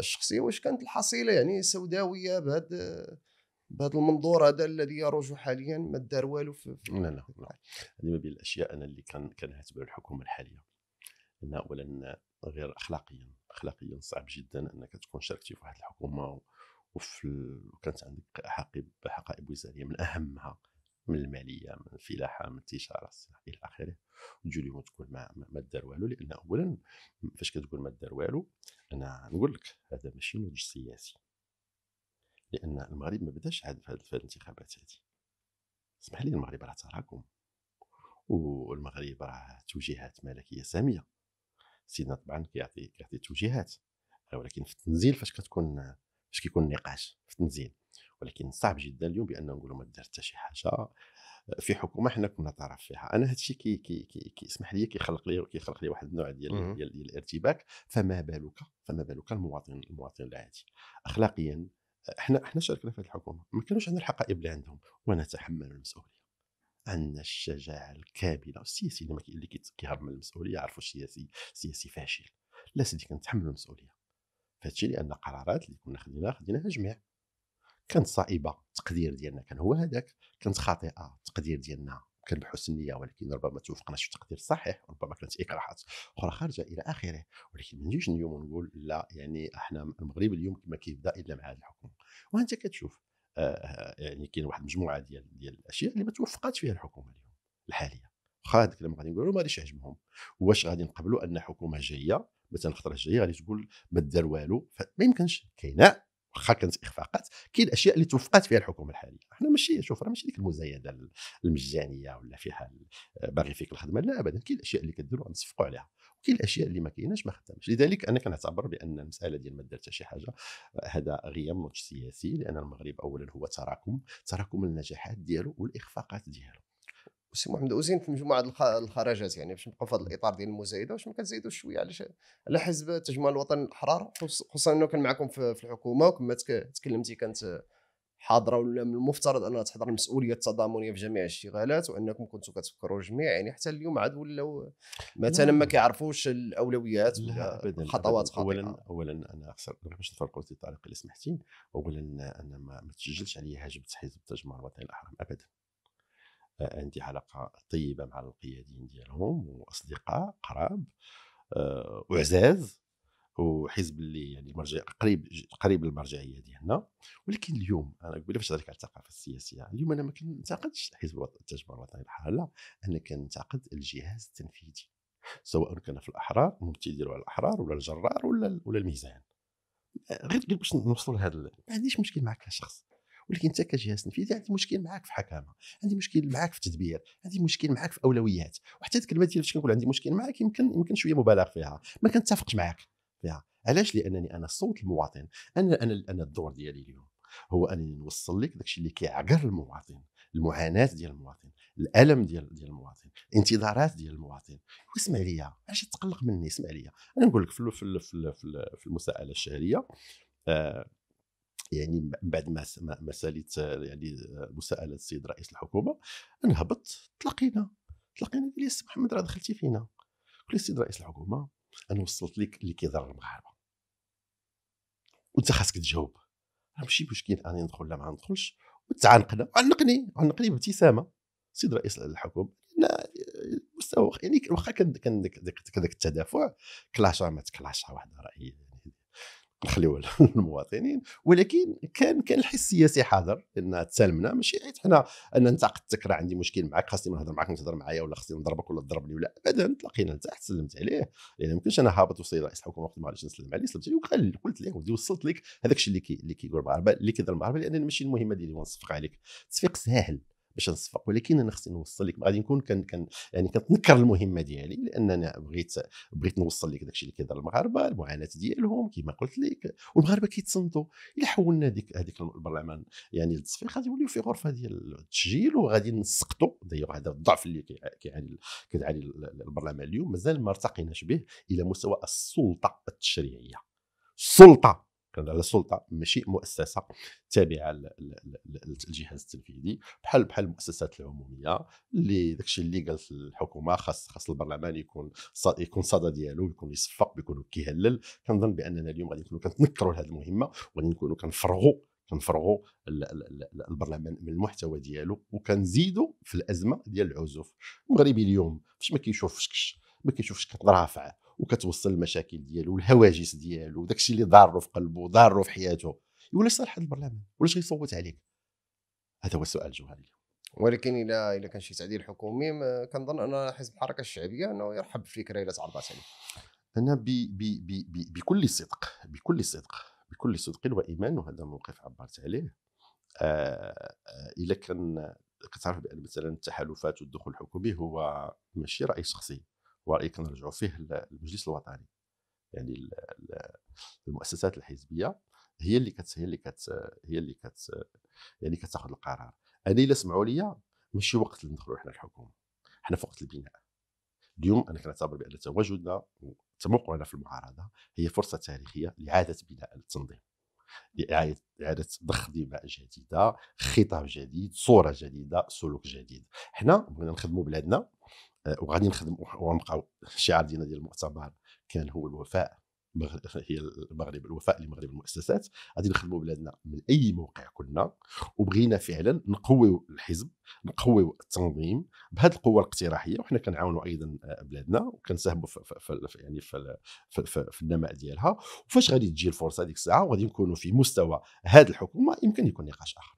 الشخصيه واش كانت الحصيله يعني سوداويه بهذا بهذا المنظور هذا الذي يروج حاليا ما دار والو في لا لا لا هذه ما بين الاشياء انا اللي كان كنهات الحكومه الحاليه ان اولا غير اخلاقيا اخلاقيا صعب جدا انك تكون شاركتي في واحد الحكومه وفي وكانت عندك حقيب حقائب وزاريه من اهمها من الماليه من الفلاحه من التجاره الى اخره وتجي اليوم تقول ما ما دار والو لان اولا فاش كتقول ما دار والو انا نقول لك هذا ماشي نضج سياسي لان المغرب ما بداش عاد في الانتخابات هذه اسمح لي المغرب راه تراكم والمغرب راه توجيهات ملكيه ساميه سيدنا طبعا كيعطي كيعطي توجيهات ولكن في التنزيل فاش كتكون فاش كيكون النقاش في التنزيل ولكن صعب جدا اليوم بان نقولوا ما دار حتى شي حاجه في حكومه حنا كنا طرف فيها انا هذا الشيء كي كي كي اسمح لي كيخلق لي كيخلق لي واحد النوع ديال ديال الارتباك فما بالك فما بالك المواطن المواطن العادي اخلاقيا احنا احنا شاركنا في الحكومه ما كانوش عندنا الحقائب اللي عندهم ونتحمل المسؤوليه عندنا الشجاعه الكامله السياسي اللي كيهرب من المسؤوليه يعرفوا السياسي سياسي فاشل لا سيدي كنتحمل المسؤوليه فهادشي لان القرارات اللي كنا خديناها خديناها جميع كانت صائبه التقدير ديالنا كان هو هذاك كانت خاطئه التقدير ديالنا كان بحسن النيه ولكن ربما توفقناش في التقدير الصحيح ربما كانت اكراهات اخرى خارجه الى اخره ولكن ما نجيش اليوم ونقول لا يعني احنا المغرب اليوم ما كيبدا الا مع هذه الحكومه وانت كتشوف آه،, آه يعني كاين واحد المجموعه ديال ديال الاشياء اللي ما توفقات فيها الحكومه اليوم الحاليه واخا هذا الكلام غادي نقولوا ما غاديش يعجبهم واش غادي نقبلوا ان حكومه جايه مثلا الخطره الجايه غادي تقول ما دار والو ما يمكنش كاينه واخا كانت اخفاقات كاين الاشياء اللي توفقت فيها الحكومه الحاليه حنا ماشي شوف راه ماشي ديك المزايده المجانيه ولا في حال باغي فيك الخدمه لا ابدا كاين الاشياء اللي كديروا نصفقوا عليها وكاين الاشياء اللي ما كايناش ما خدامش لذلك انا كنعتبر بان المساله ديال ما دار حتى شي حاجه هذا غيام سياسي لان المغرب اولا هو تراكم تراكم النجاحات ديالو والاخفاقات ديالو سي محمد اوزين في مجموعه الخرجات يعني باش نبقاو في هذا الاطار ديال المزايده واش ما كتزيدوش شويه على على حزب التجمع الوطني الاحرار خصوصا انه كان معكم في الحكومه وكما تكلمتي كانت حاضره ولا من المفترض انها تحضر المسؤوليه التضامنيه في جميع الاشتغالات وانكم كنتوا كتفكروا جميع يعني حتى اليوم عاد ولاو مثلا ما كيعرفوش الاولويات ولا خطوات خاطئه اولا اولا انا خسر باش نفرقوا في الطريق اللي سمحتي اولا انا ما, ما تسجلش عليا هجمه حزب التجمع الوطني الاحرار ابدا عندي علاقه طيبه مع القياديين ديالهم واصدقاء قراب آه، وعزاز وحزب اللي يعني مرجع قريب قريب للمرجعيه ديالنا ولكن اليوم انا قبل فاش نهضر على الثقافه السياسيه اليوم انا ما كنتعقدش الحزب التجمع الوطني بحال لا انا كنتعقد الجهاز التنفيذي سواء كان في الاحرار الممثل ولا على الاحرار ولا الجرار ولا ولا الميزان آه، غير باش نوصلوا لهذا ما عنديش مشكل معك كشخص ولكن انت كجهاز تنفيذي عندي مشكل معاك في حكامه عندي مشكل معاك في التدبير عندي مشكل معاك في اولويات وحتى الكلمه ديال فاش كنقول عندي مشكل معاك يمكن يمكن شويه مبالغ فيها ما كنتفقش معاك فيها علاش لانني انا صوت المواطن انا انا انا الدور ديالي اليوم هو انني نوصل لك داكشي اللي كيعقر المواطن المعاناه ديال المواطن الالم ديال ديال المواطن الانتظارات ديال المواطن واسمع ليا علاش تقلق مني اسمع ليا انا نقول لك في في في المساءله الشهريه آه يعني من بعد ما ما سالت آه، يعني آه، مساءله السيد رئيس الحكومه هبطت تلاقينا تلاقينا قال لي محمد راه دخلتي فينا قلت لي السيد رئيس الحكومه انا وصلت لك اللي كيضر المغاربه وانت خاصك تجاوب راه ماشي مشكل اني ندخل ولا ما ندخلش وتعانقنا وعنقني عنقني بابتسامه السيد رئيس الحكومه لا مستوى يعني واخا كان ذاك التدافع كلاشا ما تكلاش واحد راهي نخليوه [laughs] للمواطنين ولكن كان كان الحس السياسي حاضر ان تسالمنا ماشي حيت حنا انا نتقدتك راه عندي مشكل معك خاصني نهضر معك تهضر معايا ولا خاصني نضربك ولا تضربني ولا ابدا تلاقينا لتحت سلمت عليه لان يعني ما انا هابط وصيد رئيس الحكومه وقت ما غاديش نسلم عليه سلمت عليه وقال قلت ليه وصلت لك هذاك الشيء اللي كي اللي كيقول اللي كيهضر المغاربه لان ماشي المهمه ديالي ونصفق عليك تصفيق ساهل باش نصفق ولكن انا خصني نوصل لك غادي نكون كان كان يعني كنتنكر المهمه ديالي لان انا بغيت بغيت نوصل لك داكشي اللي كيدير المغاربه المعاناه ديالهم كما قلت لك والمغاربه كيتصنتوا الا حولنا هذيك هذيك البرلمان يعني للتصفيق غادي يوليو في غرفه ديال التسجيل وغادي نسقطوا دايوغ هذا الضعف اللي كيعاني كيعاني البرلمان اليوم مازال ما ارتقيناش به الى مستوى السلطه التشريعيه السلطه كان على سلطه ماشي مؤسسه تابعه للجهاز التنفيذي بحال بحال المؤسسات العموميه اللي داكشي اللي قالت الحكومه خاص خاص البرلمان يكون يكون صدى ديالو يكون يصفق يكون كيهلل كنظن باننا اليوم غادي نكونوا كنتنكروا لهذه المهمه وغادي نكونوا كنفرغوا كنفرغوا البرلمان من المحتوى ديالو وكنزيدوا في الازمه ديال العزوف المغربي اليوم فاش ما كيشوفش ما كيشوفش كترافع وكتوصل المشاكل ديالو والهواجس ديالو وداكشي اللي ضاره في قلبه ضاره في حياته ولاش صالح هذا البرلمان ولاش غيصوت عليك هذا هو السؤال الجوهري ولكن الى الى كان شي تعديل حكومي كنظن ان حزب الحركه الشعبيه انه يرحب بفكره الا تعرضت عليه انا بي بي بي بي بكل صدق بكل صدق بكل صدق وايمان وهذا موقف عبرت عليه آه، آه، الا كان كتعرف بان مثلا التحالفات والدخول الحكومي هو ماشي راي شخصي ورأيي كنرجعوا فيه المجلس الوطني يعني المؤسسات الحزبيه هي اللي كت هي اللي كت هي اللي كت يعني كتاخذ القرار انا الا سمعوا لي ماشي وقت اللي ندخلوا احنا الحكومه احنا في وقت البناء اليوم انا كنعتبر بان تواجدنا وتموقعنا في المعارضه هي فرصه تاريخيه لاعاده بناء التنظيم لإعادة إعادة ضخ دماء جديدة خطاب جديد صورة جديدة سلوك جديد حنا بغينا نخدموا بلادنا آه، وغادي نخدم ونبقاو الشعار ديالنا ديال المؤتمر كان هو الوفاء هي المغرب الوفاء لمغرب المؤسسات غادي نخدموا بلادنا من اي موقع كنا وبغينا فعلا نقويو الحزب نقويو التنظيم بهذه القوه الاقتراحيه وحنا كنعاونوا ايضا آه، بلادنا وكنساهموا في, في يعني في, في, في, في النماء ديالها وفاش غادي تجي الفرصه هذيك الساعه وغادي نكونوا في مستوى هذه الحكومه يمكن يكون نقاش اخر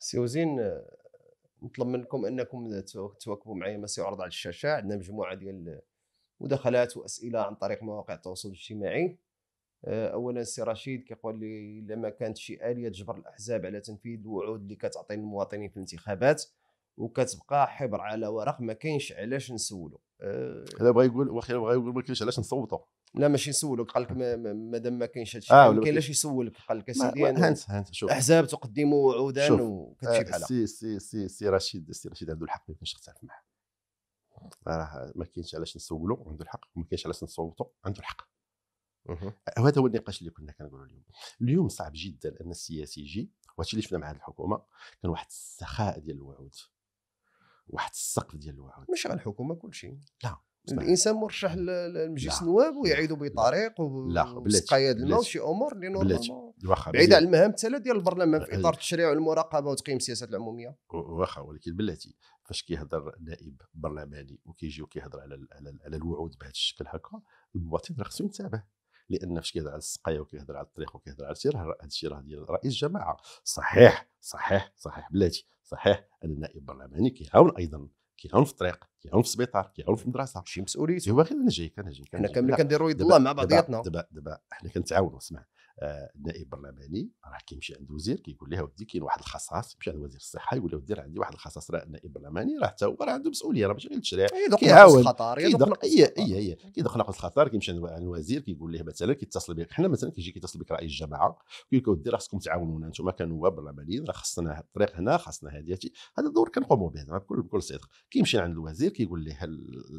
سي وزين آه، نطلب منكم انكم تواكبوا معي ما سيعرض على الشاشه عندنا مجموعه ديال مداخلات واسئله عن طريق مواقع التواصل الاجتماعي آه، اولا السي رشيد كيقول لي لما كانت شي اليه تجبر الاحزاب على تنفيذ الوعود اللي كتعطي للمواطنين في الانتخابات وكتبقى حبر على ورق ما كاينش علاش نسولو آه، هذا أه بغى يقول واخا بغى يقول ما كاينش علاش نصوتوا لا ماشي يسولك قال لك مادام ما كاينش هادشي آه ما كاين علاش يسولك قال لك اسيدي هانت هانت شوف احزاب تقدموا وعودا وكتشي آه، بحالها سي سي سي سي رشيد سي رشيد عنده الحق ما كاينش معاه راه ما كاينش علاش نسولو عنده الحق ما كاينش علاش نصوتو عنده الحق آه، وهذا هو النقاش اللي كنا كنقولوا اليوم اليوم صعب جدا ان السياسي يجي وهادشي اللي شفنا مع هذه الحكومه كان واحد السخاء ديال الوعود واحد السقف ديال الوعود ماشي على الحكومه كلشي لا الانسان مرشح لمجلس النواب ويعيدوا بطريق وسقايه الماء وشي امور اللي نورمالمون بعيد على المهام الثلاث ديال البرلمان في آه، اطار التشريع والمراقبه وتقييم السياسات العموميه واخا ولكن بلاتي فاش كيهضر نائب برلماني وكيجي وكيهضر على على الوعود بهذا الشكل هكا المواطن راه خصو ينتبه لان فاش كيهضر على السقايه وكيهضر على الطريق وكيهضر على السير هذا الشيء راه ديال رئيس جماعه صحيح صحيح صحيح بلاتي صحيح ان النائب البرلماني كيعاون ايضا كيعاون في الطريق كيعاون في السبيطار كيعاون في المدرسه شي مسؤوليه هو غير انا جاي انا جايك احنا كنديروا يد الله مع بعضياتنا دابا دابا حنا كنتعاونوا اسمع النائب برلماني راه كيمشي عند وزير كيقول لها ودي كاين واحد الخصاص يمشي عند وزير الصحه يقول له ودي راه عندي واحد الخصاص راه النائب برلماني راه حتى هو راه عنده مسؤوليه راه ماشي غير التشريع إيه، كيعاون كيدخل اي اي اي كيدخل ناقص الخطر كيمشي عند الوزير كيقول له مثلا كيتصل بك حنا مثلا كيجي كيتصل بك رئيس الجماعه كيقول لك ودي راه خصكم تعاونونا انتم كنواب برلمانيين راه خصنا الطريق هنا خصنا هذه هذا الدور كنقوموا به زعما بكل بكل صدق كيمشي عند الوزير كيقول له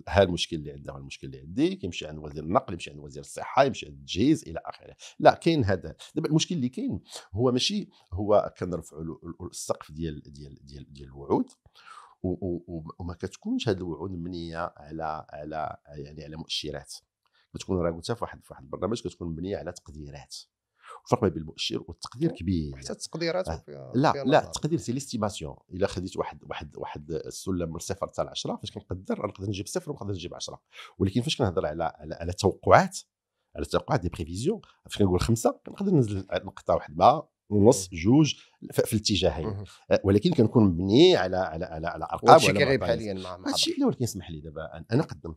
ها المشكل اللي عندنا المشكل اللي عندي كيمشي عند وزير النقل يمشي عند وزير الصحه يمشي عند التجهيز الى اخره لا كاين هذا دابا المشكل اللي كاين هو ماشي هو كنرفعوا السقف ديال ديال ديال ديال الوعود وما كتكونش هذه الوعود مبنيه على على يعني على مؤشرات كتكون راه قلتها في واحد في واحد البرنامج كتكون مبنيه على تقديرات الفرق ما بين المؤشر والتقدير كبير حتى التقديرات آه. لا لا التقدير سي ليستيماسيون الا خديت واحد واحد واحد السلم من صفر حتى 10 فاش كنقدر نقدر نجيب صفر ونقدر نجيب 10 ولكن فاش كنهضر على على, على توقعات على التوقعات دي بريفيزيون فين نقول خمسه نقدر ننزل نقطع واحد ما ونص جوج في الاتجاهين أه، ولكن كنكون مبني على على على على ارقام هادشي كيغيب حاليا مع هادشي اللي ولكن اسمح لي دابا انا قدمت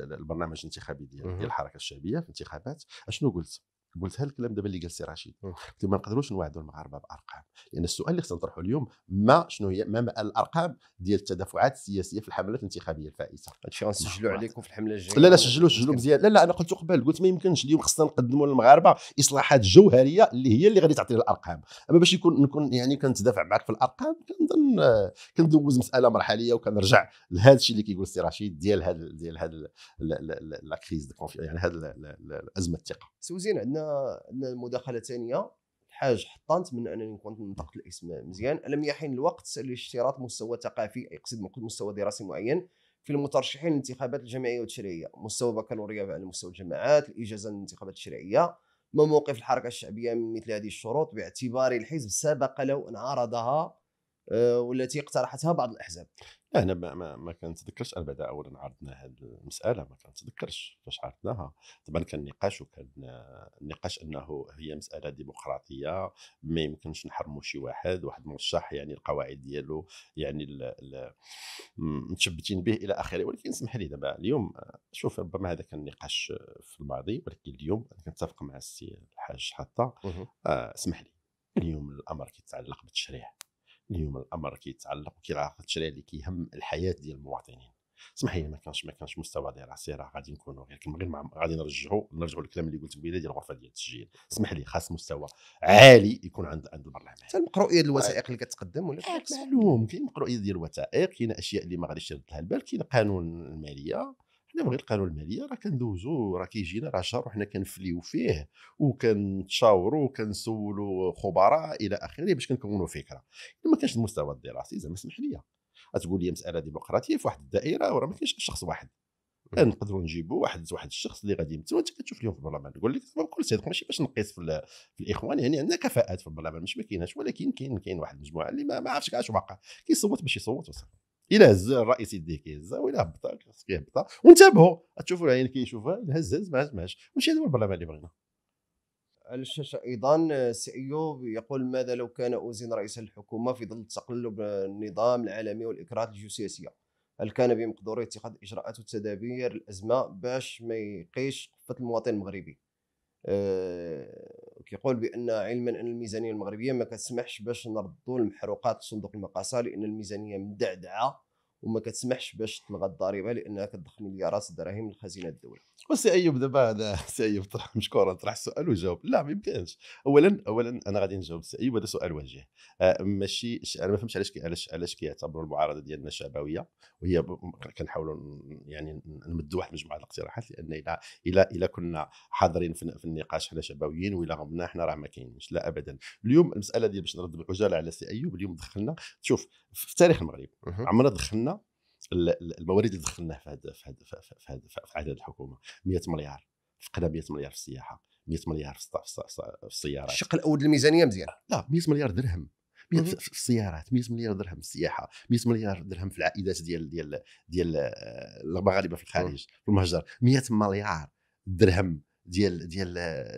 البرنامج الانتخابي ديال ديال الحركه الشعبيه في الانتخابات اشنو قلت قلت هذا الكلام دابا اللي قال سي رشيد قلت ما نقدروش نوعدوا المغاربه بارقام لان السؤال اللي خصنا نطرحه اليوم ما شنو هي ما الارقام ديال التدافعات السياسيه في الحملات الانتخابيه الفائته هادشي غنسجلوا عليكم في الحمله الجايه لا لا سجلوا سجلوا مزيان لا لا انا قلت قبل قلت ما يمكنش اليوم خصنا نقدموا للمغاربه اصلاحات جوهريه اللي هي اللي غادي تعطينا الارقام اما باش يكون نكون يعني كنتدافع معك في الارقام كنظن كندوز مساله مرحليه وكنرجع لهذا الشيء اللي كيقول السي رشيد ديال هذا ديال هذا لا كريز يعني هذا ازمه الثقه سوزين عندنا المداخله الثانيه الحاج حطانت من انني كنت نطقت الاسم مزيان لم يحين الوقت لاشتراط مستوى ثقافي يقصد مستوى دراسي معين في المترشحين للانتخابات الجامعيه والتشريعيه مستوى بكالوريا على مستوى الجامعات الاجازه للانتخابات التشريعيه ما موقف الحركه الشعبيه من مثل هذه الشروط باعتبار الحزب سبق لو ان عرضها آه، والتي اقترحتها بعض الاحزاب انا ما ما, ما كنتذكرش انا بعدا اولا عرضنا هذه المساله ما كنتذكرش فاش عرضناها طبعا كان نقاش وكان النقاش انه هي مساله ديمقراطيه ما يمكنش نحرموا شي واحد واحد مرشح يعني القواعد ديالو يعني متشبتين به الى اخره ولكن اسمح لي دابا اليوم شوف ربما هذا كان نقاش في الماضي ولكن اليوم انا كنتفق مع السي الحاج حطه آه، اسمح لي اليوم الامر كيتعلق بالتشريع اليوم الامر كيتعلق وكيلعق التشريع اللي كيهم الحياه ديال المواطنين اسمح لي ما كانش ما كانش مستوى دراسي راه غادي نكونوا غير كما غير غادي نرجعوا نرجعوا للكلام اللي قلت قبيله ديال الغرفه ديال التسجيل اسمح لي خاص مستوى عالي يكون عند عند البرلمان حتى المقروئيه الوثائق اللي كتقدم ولا آه، معلوم كاين مقروئيه ديال الوثائق كاين اشياء اللي ما غاديش يرد لها البال كاين قانون الماليه حنا غير القانون الماليه راه كندوزو راه كيجينا راه شهر وحنا كنفليو فيه وكنتشاوروا وكنسولوا خبراء الى اخره باش كنكونوا فكره الا ما كانش المستوى الدراسي زعما اسمح لي تقول لي مساله ديمقراطيه في واحد الدائره وراه ما كاينش شخص واحد نقدروا نجيبوا واحد واحد الشخص اللي غادي يمثل وانت كتشوف اليوم في البرلمان نقول لك بكل صدق ماشي باش نقيس في, في الاخوان يعني عندنا كفاءات في البرلمان مش ما كايناش ولكن كاين كاين واحد المجموعه اللي ما, عرفتش علاش واقع كيصوت باش يصوت وصافي الى هز الرئيس يديه كيهزها والا هبطها خاصك كيهبطها وانتبهوا تشوفوا العين كيشوفها الا هز هز ما ماشي هذا هو البرلمان اللي بغينا على الشاشه ايضا سي ايوب يقول ماذا لو كان اوزين رئيس الحكومه في ظل تقلب النظام العالمي والاكراه الجيوسياسيه هل كان بمقدوره اتخاذ الاجراءات والتدابير الازمه باش ما يقيش قفه المواطن المغربي أه كيقول بان علما ان الميزانيه المغربيه ما كتسمحش باش نردوا المحروقات صندوق المقاصه لان الميزانيه مدعدعه وما كتسمحش باش تلغى الضريبه لانها كتضخ مليارات الدراهم لخزينه الدوله وسي ايوب دابا هذا [laughs] سي ايوب طرح مشكور طرح السؤال وجاوب لا ما يمكنش اولا اولا انا غادي نجاوب سي ايوب هذا سؤال وجه آه ماشي انا ما فهمتش علاش علاش علاش كيعتبروا المعارضه ديالنا شعبويه وهي كنحاولوا يعني نمدوا واحد مجموعه الاقتراحات لان الى الى الى كنا حاضرين في, في النقاش حنا شعبويين ولا غمنا حنا راه ما كاينينش لا ابدا اليوم المساله ديال باش نرد بالعجاله على سي ايوب اليوم دخلنا شوف في تاريخ المغرب عمرنا دخلنا الموارد اللي دخلناها في هذا في هذا في هذا في عدد الحكومه 100 مليار فقنا 100 مليار في السياحه 100 مليار في السيارات الشق الاول الميزانيه مزيان لا 100 مليار درهم في السيارات 100 مليار درهم في السياحه 100 مليار درهم في العائدات ديال ديال ديال آه، المغاربه في الخارج في المهجر 100 مليار درهم ديال ديال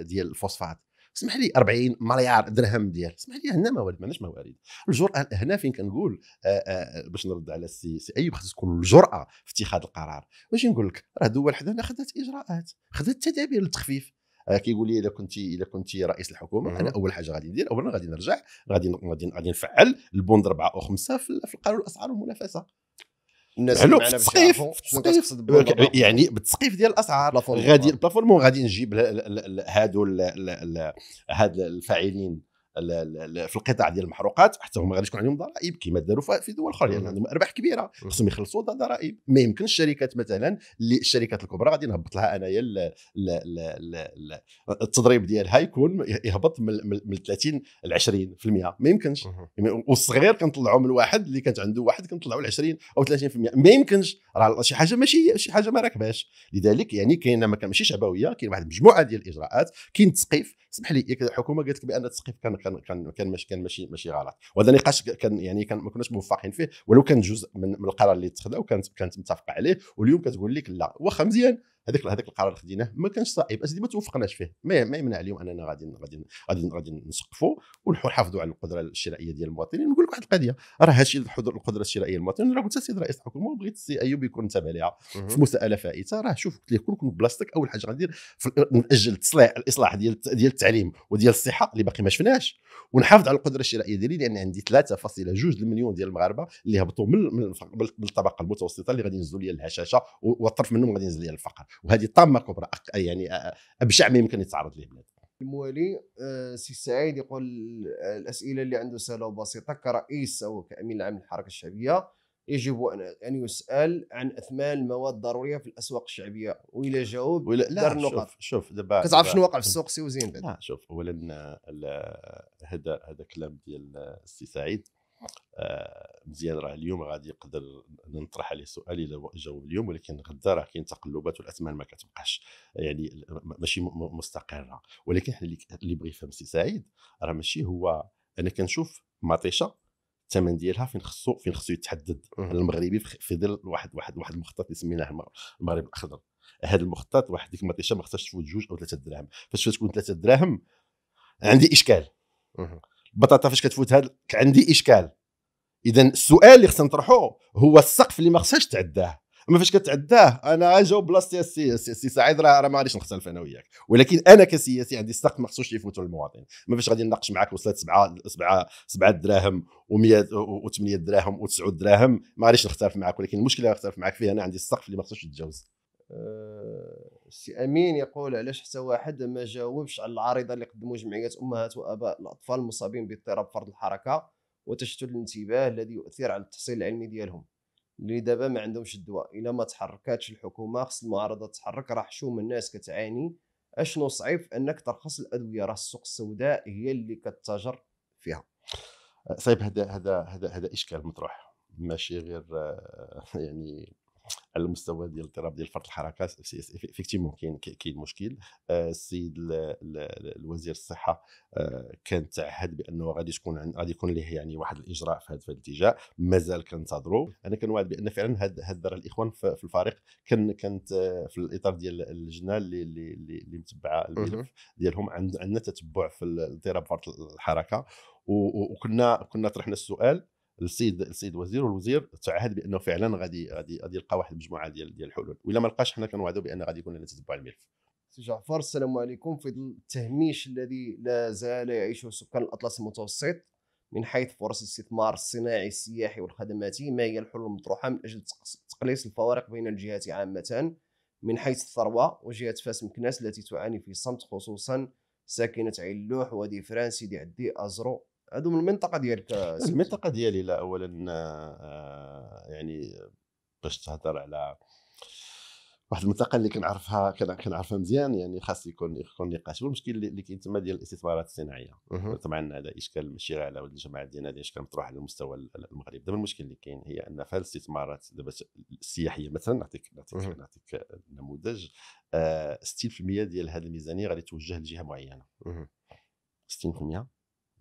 ديال الفوسفات اسمح لي 40 مليار درهم ديال اسمح لي هنا موارد ما عندناش موارد الجرأه هنا فين كنقول آه، آه، آه، باش نرد على السي سي ايوب خص تكون الجرأه في اتخاذ القرار واش نقول لك راه دول حدانا خدات اجراءات خدات تدابير للتخفيف كيقول لي اذا كنت اذا كنت رئيس الحكومه مم. انا اول حاجه غادي ندير اولا غادي نرجع غادي غادي غادي نفعل البوند 4 او 5 في القانون الاسعار والمنافسه الناس اللي معنا باش يعني بالتسقيف ديال الاسعار غادي البلاتفورم غادي آه. نجيب هادو هاد الفاعلين في القطاع ديال المحروقات حتى هما غادي تكون عندهم ضرائب كما داروا في دول اخرى يعني عندهم ارباح كبيره خصهم يخلصوا ضرائب ما يمكنش الشركات مثلا اللي الشركات الكبرى غادي نهبط لها انايا التضريب ديالها يكون يهبط من 30 ل 20% ما يمكنش يعني والصغير كنطلعوا من واحد اللي كانت عنده واحد كنطلعوا ل 20 او 30% ما يمكنش راه شي حاجه ماشي شي حاجه ما راكباش لذلك يعني كاين ما كان ماشي شعبويه كاين واحد المجموعه ديال الاجراءات كاين التسقيف اسمح لي الحكومه قالت لك بان التسقيف كان كان كان كان ماشي كان ماشي ماشي غلط وهذا نقاش كان يعني كان ما كناش موفقين فيه ولو كان جزء من, من القرار اللي اتخذ وكانت كانت متفقه عليه واليوم كتقول لك لا واخا مزيان هذاك هذاك القرار اللي خديناه ما كانش صعيب اسيدي ما توفقناش فيه ما, يمنع اليوم اننا غادي غادي غادي غادي نسقفوا ونحافظوا على القدره الشرائيه ديال المواطنين نقول لك واحد القضيه راه هادشي القدره الشرائيه المواطنين راه قلت السيد رئيس الحكومه وبغيت السي ايوب يكون تابع ليها في مساله فائته راه شوف قلت ليه كون بلاصتك اول حاجه غندير ناجل التصليح الاصلاح ديال ديال التعليم وديال الصحه اللي باقي ما شفناهاش ونحافظ على القدره الشرائيه ديالي لان عندي 3.2 مليون ديال المغاربه اللي هبطوا من من الطبقه المتوسطه اللي غادي ينزلوا لي الهشاشه والطرف منهم غادي ينزل لي الفقر وهذه طامه كبرى يعني ابشع ما يمكن يتعرض له بلادنا الموالي آه، سي سعيد يقول الاسئله اللي عنده سهله وبسيطه كرئيس او كامين عام للحركه الشعبيه يجب ان ان يسال عن اثمان المواد الضروريه في الاسواق الشعبيه والى جاوب ولا لا النقط شوف شوف دابا كتعرف شنو واقع في السوق سي وزين بعد لا شوف اولا هذا هذا كلام ديال السي سعيد مزيان آه، راه اليوم غادي يقدر نطرح عليه سؤال الى جاوب اليوم ولكن غدا راه كاين تقلبات والاثمان ما كتبقاش يعني ماشي مستقره ولكن حنا اللي بغى يفهم سي سعيد راه ماشي هو انا كنشوف مطيشه الثمن ديالها فين خصو فين خصو يتحدد المغربي في ظل واحد واحد واحد المخطط اللي سميناه المغرب الاخضر هذا المخطط واحد ديك المطيشه ما خصهاش تفوت جوج او ثلاثه دراهم فاش تكون ثلاثه دراهم عندي اشكال بطاطا فاش كتفوت هاد عندي اشكال اذا السؤال اللي خصنا نطرحه هو السقف اللي ما خصهاش تعداه اما فاش كتعداه انا اجاوب بلاصتي السي السي سعيد راه ما غاديش نختلف انا وياك ولكن انا كسياسي عندي السقف ما خصوش يفوت المواطن ما فاش غادي نناقش معاك وصلت سبعه سبعه سبعه دراهم و100 و8 دراهم و9 دراهم ما غاديش نختلف معاك ولكن المشكله اللي نختلف معاك فيها انا عندي السقف اللي ما خصوش يتجاوز السي آه، امين يقول علاش حتى واحد ما جاوبش على العارضه اللي قدموا جمعيات امهات واباء الاطفال المصابين باضطراب فرط الحركه وتشتت الانتباه الذي يؤثر على التحصيل العلمي ديالهم اللي دابا ما عندهمش الدواء الا ما تحركاتش الحكومه خص المعارضه تتحرك راه حشوم الناس كتعاني اشنو صعيب انك ترخص الادويه راه السوق السوداء هي اللي كتتاجر فيها صعيب آه، هذا هذا هذا اشكال مطروح ماشي غير آه، [laughs] يعني على المستوى ديال الاضطراب ديال فرط الحركه فيكتيمون كاين كاين مشكل آه، السيد الوزير الصحه آه، كان تعهد بانه غادي تكون غادي يكون ليه يعني واحد الاجراء في هذا الاتجاه مازال كنتظروا انا كنوعد بان فعلا هاد هاد الاخوان في الفريق كان كانت آه، في الاطار ديال اللجنه اللي اللي اللي متبعه الملف ديالهم عندنا تتبع في الاضطراب فرط الحركه وكنا كنا طرحنا السؤال السيد السيد الوزير والوزير تعهد بانه فعلا غادي غادي غادي يلقى واحد المجموعه ديال ديال الحلول والا ما لقاش حنا كنوعدوا بان غادي يكون لنا تتبع الملف سي جعفر السلام عليكم في ظل التهميش الذي لا زال يعيشه سكان الاطلس المتوسط من حيث فرص الاستثمار الصناعي السياحي والخدماتي ما هي الحلول المطروحه من اجل تقليص الفوارق بين الجهات عامه من حيث الثروه وجهه فاس مكناس التي تعاني في صمت خصوصا ساكنه علوح وادي فرانسي سيدي عدي ازرو من المنطقه ديالك آه، المنطقه ديالي لا اولا آه، يعني باش تهضر على واحد المنطقه اللي كنعرفها كنعرفها مزيان يعني خاص يكون يكون نقاش والمشكل اللي كاين تما ديال الاستثمارات الصناعيه طبعا هذا اشكال ماشي غير على ولد الجماعه ديالنا هذا اشكال مطروح على مستوى المغرب دابا المشكل اللي كاين هي ان في الاستثمارات دابا السياحيه مثلا نعطيك نعطيك نعطيك نموذج 60% آه، ديال هذه الميزانيه غادي توجه لجهه معينه 60%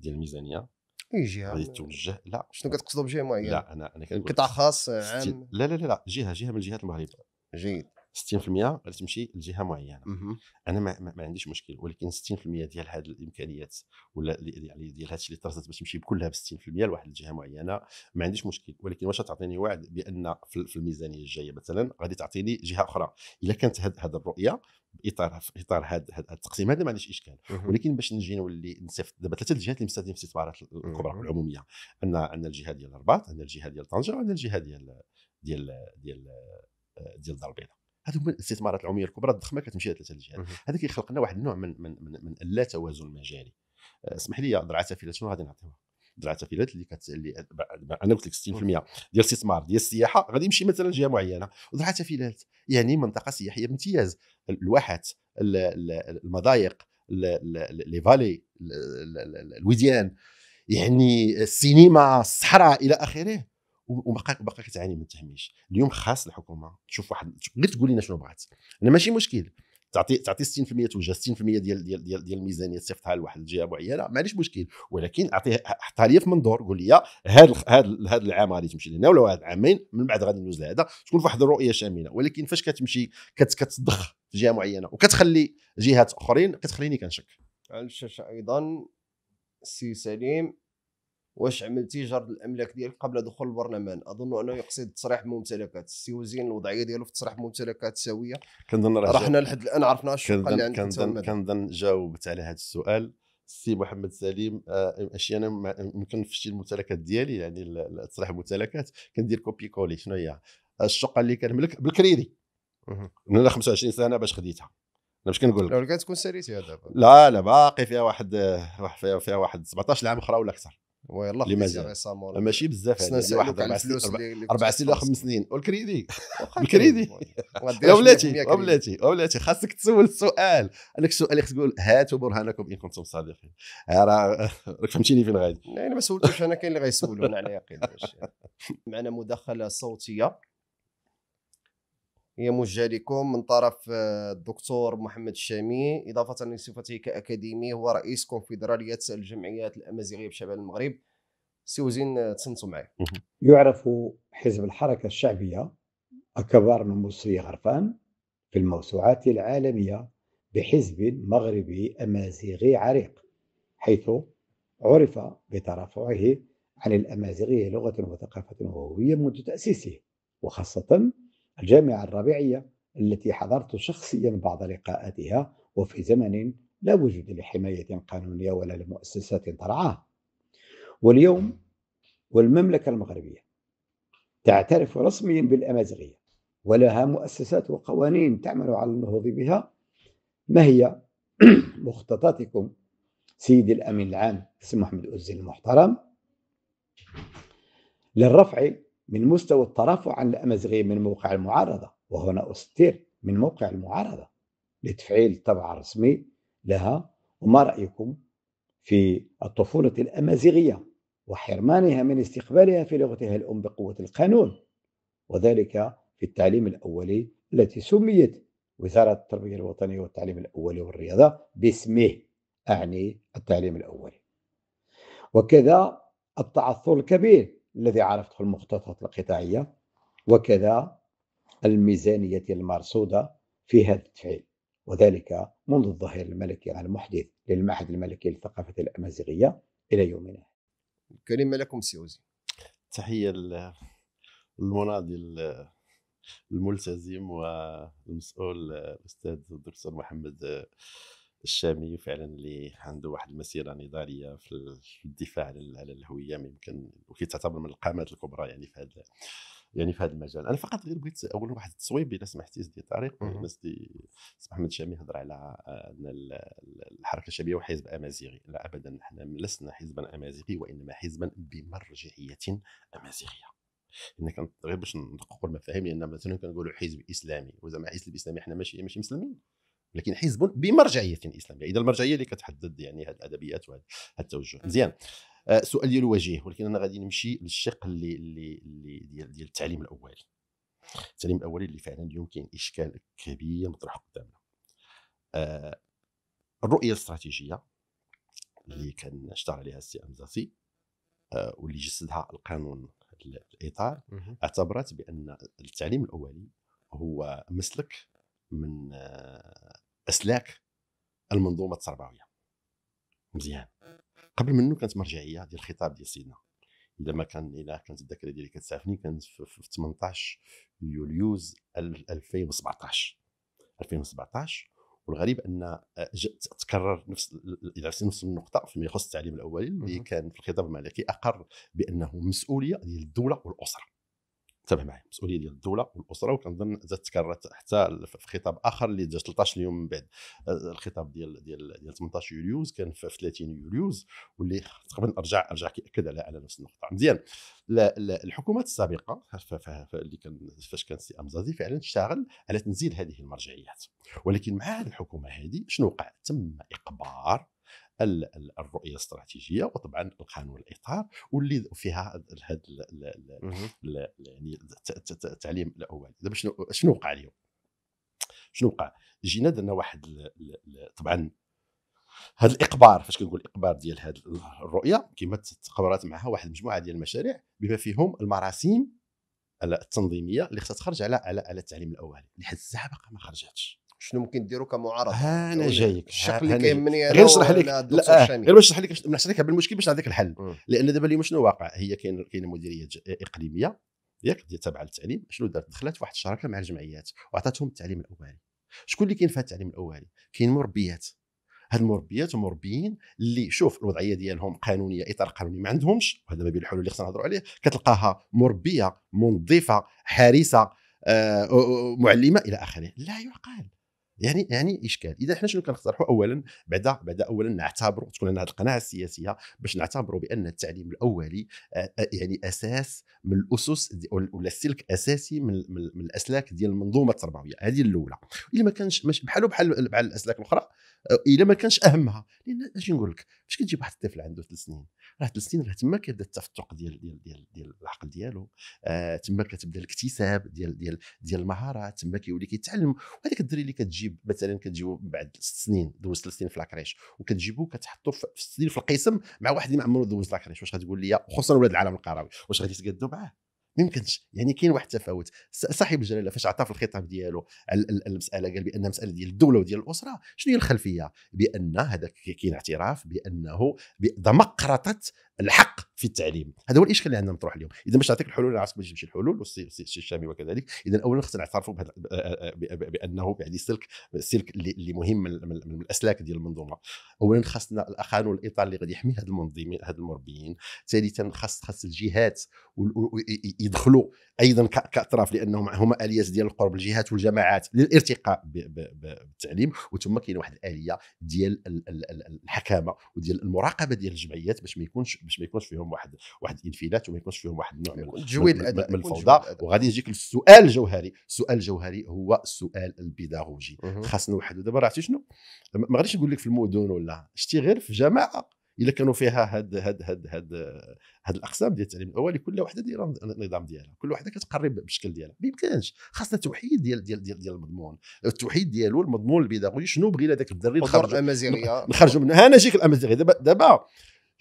ديال الميزانيه اي جهه غادي توجه لا شنو كتقصدوا بجهه معينه لا انا انا كنقول قطاع خاص عام لا لا لا لا جهه جهه من جهات المغرب جيد 60% غادي تمشي لجهه معينه انا ما, ما, عنديش مشكل ولكن 60% ديال هذه الامكانيات ولا يعني ديال هذا الشيء اللي ترصدت باش تمشي بكلها ب 60% لواحد الجهه معينه ما عنديش مشكل ولكن واش تعطيني وعد بان في الميزانيه الجايه مثلا غادي تعطيني جهه اخرى الا كانت هذه الرؤيه باطار اطار هذا التقسيم هذا ما عنديش اشكال ولكن باش نجي نولي نصيفط دابا ثلاثه الجهات اللي مستهدفين في الاستثمارات الكبرى العموميه ان ان الجهه ديال الرباط ان الجهه ديال طنجه وان الجهه ديال ديال ديال ديال الدار البيضاء هذو هما الاستثمارات العموميه الكبرى الضخمه كتمشي ثلاثه الجهات هذا كيخلق لنا واحد النوع من من من, من توازن المجاري آه، اسمح لي ضرعه في غادي نعطيوها العتافلات اللي كت... اللي انا قلت لك 60% ديال الاستثمار ديال السياحه غادي يمشي مثلا جهه معينه والعتافلات يعني منطقه سياحيه بامتياز الواحات المضايق لي فالي الوديان يعني السينما الصحراء الى اخره وباقا باقا كتعاني من التهميش اليوم خاص الحكومه تشوف واحد غير تقول لنا شنو بغات انا ماشي مشكل تعطي تعطي 60% توجه 60% ديال ديال ديال, ديال الميزانيه تصيفطها لواحد الجهه معينه ما عنديش مشكل ولكن اعطيها حطها لي في منظور قول لي هذا هذا هذا العام غادي تمشي لهنا ولا هذا العامين من بعد غادي ندوز لهذا تكون واحد الرؤيه شامله ولكن فاش كتمشي كتضخ في جهه معينه وكتخلي جهات اخرين كتخليني كنشك الشاشه ايضا سي سليم واش عملتي جرد الاملاك ديالك قبل دخول البرلمان اظن انه يقصد تصريح الممتلكات وزين الوضعيه ديالو في تصريح الممتلكات سويه كنظن رحنا لحد الان عرفنا الشقه اللي عند كنظن كنظن جاوبت على هذا السؤال السي محمد سليم آه، اشياء انا يمكن في الممتلكات ديالي يعني تصريح الممتلكات كندير كوبي كولي شنو هي الشقه اللي كنملك بالكريدي من 25 سنه باش خديتها انا باش كنقول لك كتكون ساليتي دابا لا لا باقي فيها واحد آه، فيها واحد 17 عام اخرى ولا اكثر ويلاه لماذا ماشي بزاف يعني واحد اربع سنين اربع سنين ولا خمس سنين والكريدي [laughs] الكريدي يا ولاتي يا ولاتي خاصك تسول السؤال عندك السؤال اللي تقول هاتوا برهانكم ان كنتم صادقين راه [laughs] فهمتيني فين غادي يعني ما سولتوش انا كاين اللي غيسولون على يقين [laughs] معنا مداخله صوتيه هي موجهه لكم من طرف آه، الدكتور محمد الشامي اضافه لصفته كاكاديمي هو رئيس كونفدراليه الجمعيات الامازيغيه بشمال المغرب سي وزين آه، تصنتوا معي يعرف حزب الحركه الشعبيه اكبر نموذجي غرفان في الموسوعات العالميه بحزب مغربي امازيغي عريق حيث عرف بترافعه عن الامازيغيه لغه وثقافه وهويه منذ تاسيسه وخاصه الجامعة الربيعية التي حضرت شخصيا بعض لقاءاتها وفي زمن لا وجود لحماية قانونية ولا لمؤسسات ترعاه واليوم والمملكة المغربية تعترف رسميا بالأمازيغية ولها مؤسسات وقوانين تعمل على النهوض بها ما هي [clears throat] مخططاتكم سيدي الأمين العام سي محمد أوزي المحترم للرفع من مستوى الترفع عن الأمازيغية من موقع المعارضة وهنا أستير من موقع المعارضة لتفعيل طبع رسمي لها وما رأيكم في الطفولة الأمازيغية وحرمانها من استقبالها في لغتها الأم بقوة القانون وذلك في التعليم الأولي التي سميت وزارة التربية الوطنية والتعليم الأولي والرياضة باسمه أعني التعليم الأولي وكذا التعثر الكبير الذي عرفته المخططات القطاعية وكذا الميزانية المرصودة في هذا التفعيل وذلك منذ الظهير الملكي المحدث للمعهد الملكي للثقافة الأمازيغية إلى يومنا هذا الكلمة لكم سيوزي تحية المناضل الملتزم والمسؤول الأستاذ الدكتور محمد الشامي فعلا اللي عنده واحد المسيره نضاليه في الدفاع على الهويه يمكن وكيتعتبر من القامات الكبرى يعني في هذا يعني في هذا المجال انا فقط غير بغيت اول واحد التصويب الا سمحتي سيدي طارق الناس دي محمد شامي هضر على آه، ان الحركه الشعبيه وحزب امازيغي لا ابدا حنا لسنا حزبا امازيغي وانما حزبا بمرجعيه امازيغيه هنا كان غير باش ندققوا المفاهيم لان مثلا كنقولوا حزب اسلامي وزعما حزب اسلامي حنا ماشي ماشي مسلمين لكن حزب بمرجعيه اسلاميه اذا المرجعيه اللي كتحدد يعني هذه الادبيات وهذا التوجه مزيان آه، سؤال ديال الوجيه ولكن انا غادي نمشي للشق اللي اللي اللي ديال, دي التعليم الاولي التعليم الاولي اللي فعلا اليوم كاين اشكال كبير مطروح قدامنا آه، الرؤيه الاستراتيجيه اللي كان اشتغل عليها السي امزاسي آه، واللي جسدها القانون الاطار اعتبرت بان التعليم الاولي هو مسلك من آه، اسلاك المنظومه التربويه مزيان قبل منه كانت مرجعيه ديال الخطاب ديال سيدنا الا ما كان الا كانت الذاكره ديالي كتسافني كانت في 18 يوليوز 2017 2017 والغريب ان آه، تكرر نفس نفس النقطه فيما يخص التعليم الاولي اللي كان في الخطاب الملكي اقر بانه مسؤوليه ديال الدوله والاسره تابع معي مسؤوليه ديال الدوله والاسره وكنظن تكررت حتى في خطاب اخر اللي دار 13 يوم من بعد آه، الخطاب ديال ديال ديال 18 يوليوز كان في 30 يوليوز واللي تقريبا ارجع ارجع كياكد على على نفس النقطه مزيان الحكومات السابقه اللي كان فاش كان السي امزازي فعلا اشتغل على تنزيل هذه المرجعيات ولكن مع هذه الحكومه هذه شنو وقع تم اقبار الرؤيه الاستراتيجيه وطبعا القانون الاطار واللي فيها هذا يعني التعليم الاولي دابا شنو شنو وقع اليوم؟ شنو وقع؟ جينا درنا واحد الـ الـ طبعا هذا الاقبار فاش كنقول الاقبار ديال هذه الرؤيه كما تقررت معها واحد المجموعه ديال المشاريع بما فيهم المراسيم التنظيميه اللي خصها تخرج على على التعليم الاولي لحد الساعه باقا ما خرجاتش شنو ممكن ديروا كمعارضه انا يعني جايك الشق اللي كيهمني آه، غير نشرح لك لا غير باش نشرح لك نشرح لك بالمشكل باش نعطيك الحل لان دابا اليوم شنو واقع هي كاين كاين مديريه اقليميه ياك تابعه للتعليم شنو دارت دخلت في واحد الشراكه مع الجمعيات وعطاتهم التعليم الاولي شكون اللي كاين في التعليم الاولي كاين مربيات هاد المربيات ومربيين اللي شوف الوضعيه ديالهم قانونيه اطار قانوني ما عندهمش وهذا ما بين الحلول اللي خصنا نهضروا عليه كتلقاها مربيه منظفه حارسه آه معلمه الى اخره لا يعقل يعني يعني اشكال اذا حنا شنو كنقترحوا اولا بعدا بعدا اولا نعتبروا تكون عندنا هذه القناعه السياسيه باش نعتبروا بان التعليم الاولي آه، آه، يعني اساس من الاسس ولا سلك اساسي من, من الاسلاك ديال المنظومه التربويه هذه الاولى الا ما كانش بحاله بحال بحال الاسلاك الاخرى آه، الا ما كانش اهمها لان اش نقول لك باش كتجيب واحد الطفل عنده ثلاث سنين راه ثلاث سنين راه تما كيبدا التفتق ديال ديال ديال, ديال العقل ديالو آه تما كتبدا الاكتساب ديال ديال ديال المهارات تما كيولي كيتعلم وهذاك الدري اللي كتجيب كتجيب مثلا كتجيبو من بعد ست سنين دوز ثلاث سنين في لاكريش وكتجيبو كتحطو في ست سنين في القسم مع واحد اللي ما عمرو دوز لاكريش واش غتقول لي خصوصا ولاد العالم القروي واش غادي تقادو معاه ما يمكنش يعني كاين واحد التفاوت صاحب الجلاله فاش عطى في الخطاب ديالو المساله قال بان مساله ديال الدوله وديال الاسره شنو هي الخلفيه بان هذا كاين اعتراف بانه دمقرطت الحق في التعليم هذا هو الاشكال اللي عندنا مطروح اليوم اذا باش نعطيك الحلول انا باش نمشي الحلول والسي الشامي وكذلك اذا اولا خصنا نعترفوا آه، آه، آه، بانه يعني سلك سلك اللي مهم من, الاسلاك ديال المنظومه اولا خصنا القانون الاطار اللي غادي يحمي هاد المنظمين هاد المربيين ثالثا خاص خاص الجهات يدخلوا ايضا كاطراف لانهم هما اليات ديال القرب الجهات والجماعات للارتقاء بالتعليم وثم كاين واحد الاليه ديال الحكامه وديال المراقبه ديال الجمعيات باش ما يكونش باش ما يكونش فيهم واحد واحد الانفلات وما يكونش فيهم واحد النوع من من الفوضى وغادي نجيك للسؤال الجوهري السؤال الجوهري هو السؤال البيداغوجي خاصنا وحده دابا عرفتي شنو ما غاديش نقول لك في المدن ولا شتي غير في جماعه الا كانوا فيها هاد هاد هاد هاد هاد الاقسام ديال التعليم الاولي كل وحده دايره النظام ديالها كل وحده كتقرب بالشكل ديالها ما يمكنش خاصنا توحيد ديال ديال ديال, ديال المضمون التوحيد ديالو المضمون البيداغوجي شنو بغينا ذاك الدري نخرجوا الامازيغيه نخرجوا من هنا جيك الامازيغيه دابا دابا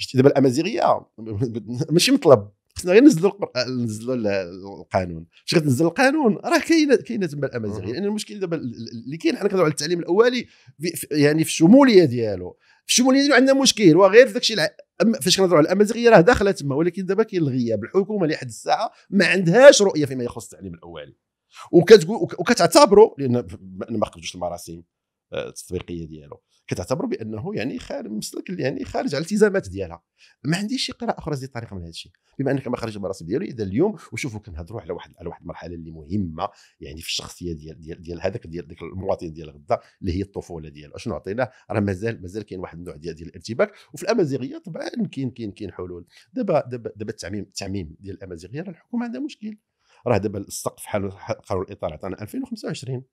شتي دابا الامازيغيه [laughs] ماشي مطلب خصنا غير نزلوا آه، نزلوا القانون فاش غتنزل القانون راه كاينه كاينه تما الامازيغيه لان يعني المشكل دابا اللي كاين حنا كنهضروا على التعليم الاولي في يعني في الشموليه ديالو في الشموليه ديالو عندنا مشكل وغير في داكشي فاش كنهضروا على الامازيغيه راه داخله تما ولكن دابا كاين الغياب الحكومه لحد الساعه ما عندهاش رؤيه فيما يخص التعليم الاولي وكتقول وكتعتبروا لان ما قبلتش المراسيم آه، التطبيقيه ديالو كتعتبر بانه يعني خارج مسلك يعني خارج على الالتزامات ديالها ما عنديش شي قراءه اخرى زي طريقه من هذا الشيء بما انك ما خرجت المراسم ديالو ديالي اذا اليوم وشوفوا كنهضروا على واحد على واحد المرحله اللي مهمه يعني في الشخصيه ديال ديال ديال هذاك ديال ديك المواطن ديال غدا اللي هي الطفوله ديالها شنو عطيناه راه مازال مازال كاين واحد النوع ديال, ديال الارتباك وفي الامازيغيه طبعا كاين كاين كاين حلول دابا دابا دابا التعميم التعميم ديال الامازيغيه راه الحكومه عندها مشكل راه دابا السقف حال قرار الاطار عطانا 2025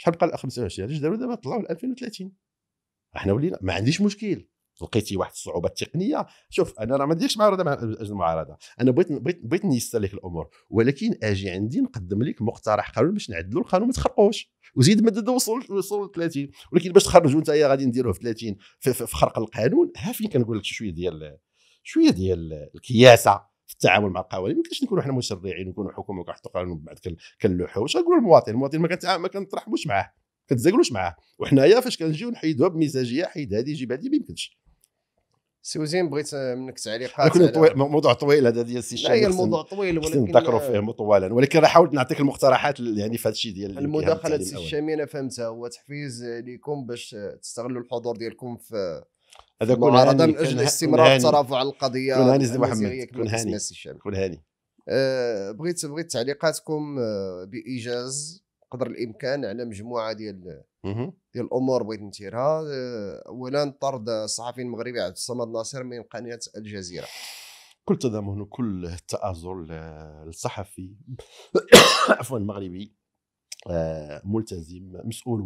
شحال بقى 25 علاش داروا دابا طلعوا 2030 احنا ولينا ما عنديش مشكل لقيتي واحد الصعوبات التقنيه شوف انا راه ما نديرش معارضه مع المعارضه انا بغيت بغيت بغيت نيسر لك الامور ولكن اجي عندي نقدم لك مقترح قانون باش نعدلوا القانون ما تخرقوش وزيد مدد وصل وصل 30 ولكن باش تخرجوا انت غادي نديروه في 30 في, في, في خرق القانون ها فين كنقول لك شويه ديال شويه ديال الكياسه في التعامل مع القوانين ما يمكنش نكونوا حنا مشرعين ونكونوا حكومه وكنحطوا قانون بعد كنلوحوا واش غنقولوا المواطن المواطن ما كنطرحوش معاه كتزاكلوش معاه وحنايا فاش كنجيو نحيدوها بمزاجيه حيد هذه جيب هذه ما يمكنش سوزين بغيت آه، منك تعليقات طويل موضوع طويل هذا ديال السي لا الموضوع طويل ولكن نذكروا فيه مطولا ولكن راه حاولت نعطيك المقترحات يعني في هذا الشيء ديال المداخله السي الشامي انا فهمتها هو تحفيز لكم باش تستغلوا الحضور ديالكم في هذا كون هاني من اجل استمرار الترافع على القضيه كون هاني سي محمد كون هاني كون هاني آه، بغيت بغيت تعليقاتكم آه، بايجاز قدر الامكان على مجموعه ديال ديال الامور بغيت نثيرها آه، اولا طرد الصحفي المغربي عبد الصمد ناصر من قناه الجزيره كل تضامن وكل التآزر الصحفي [coughs] عفوا المغربي آه، ملتزم مسؤول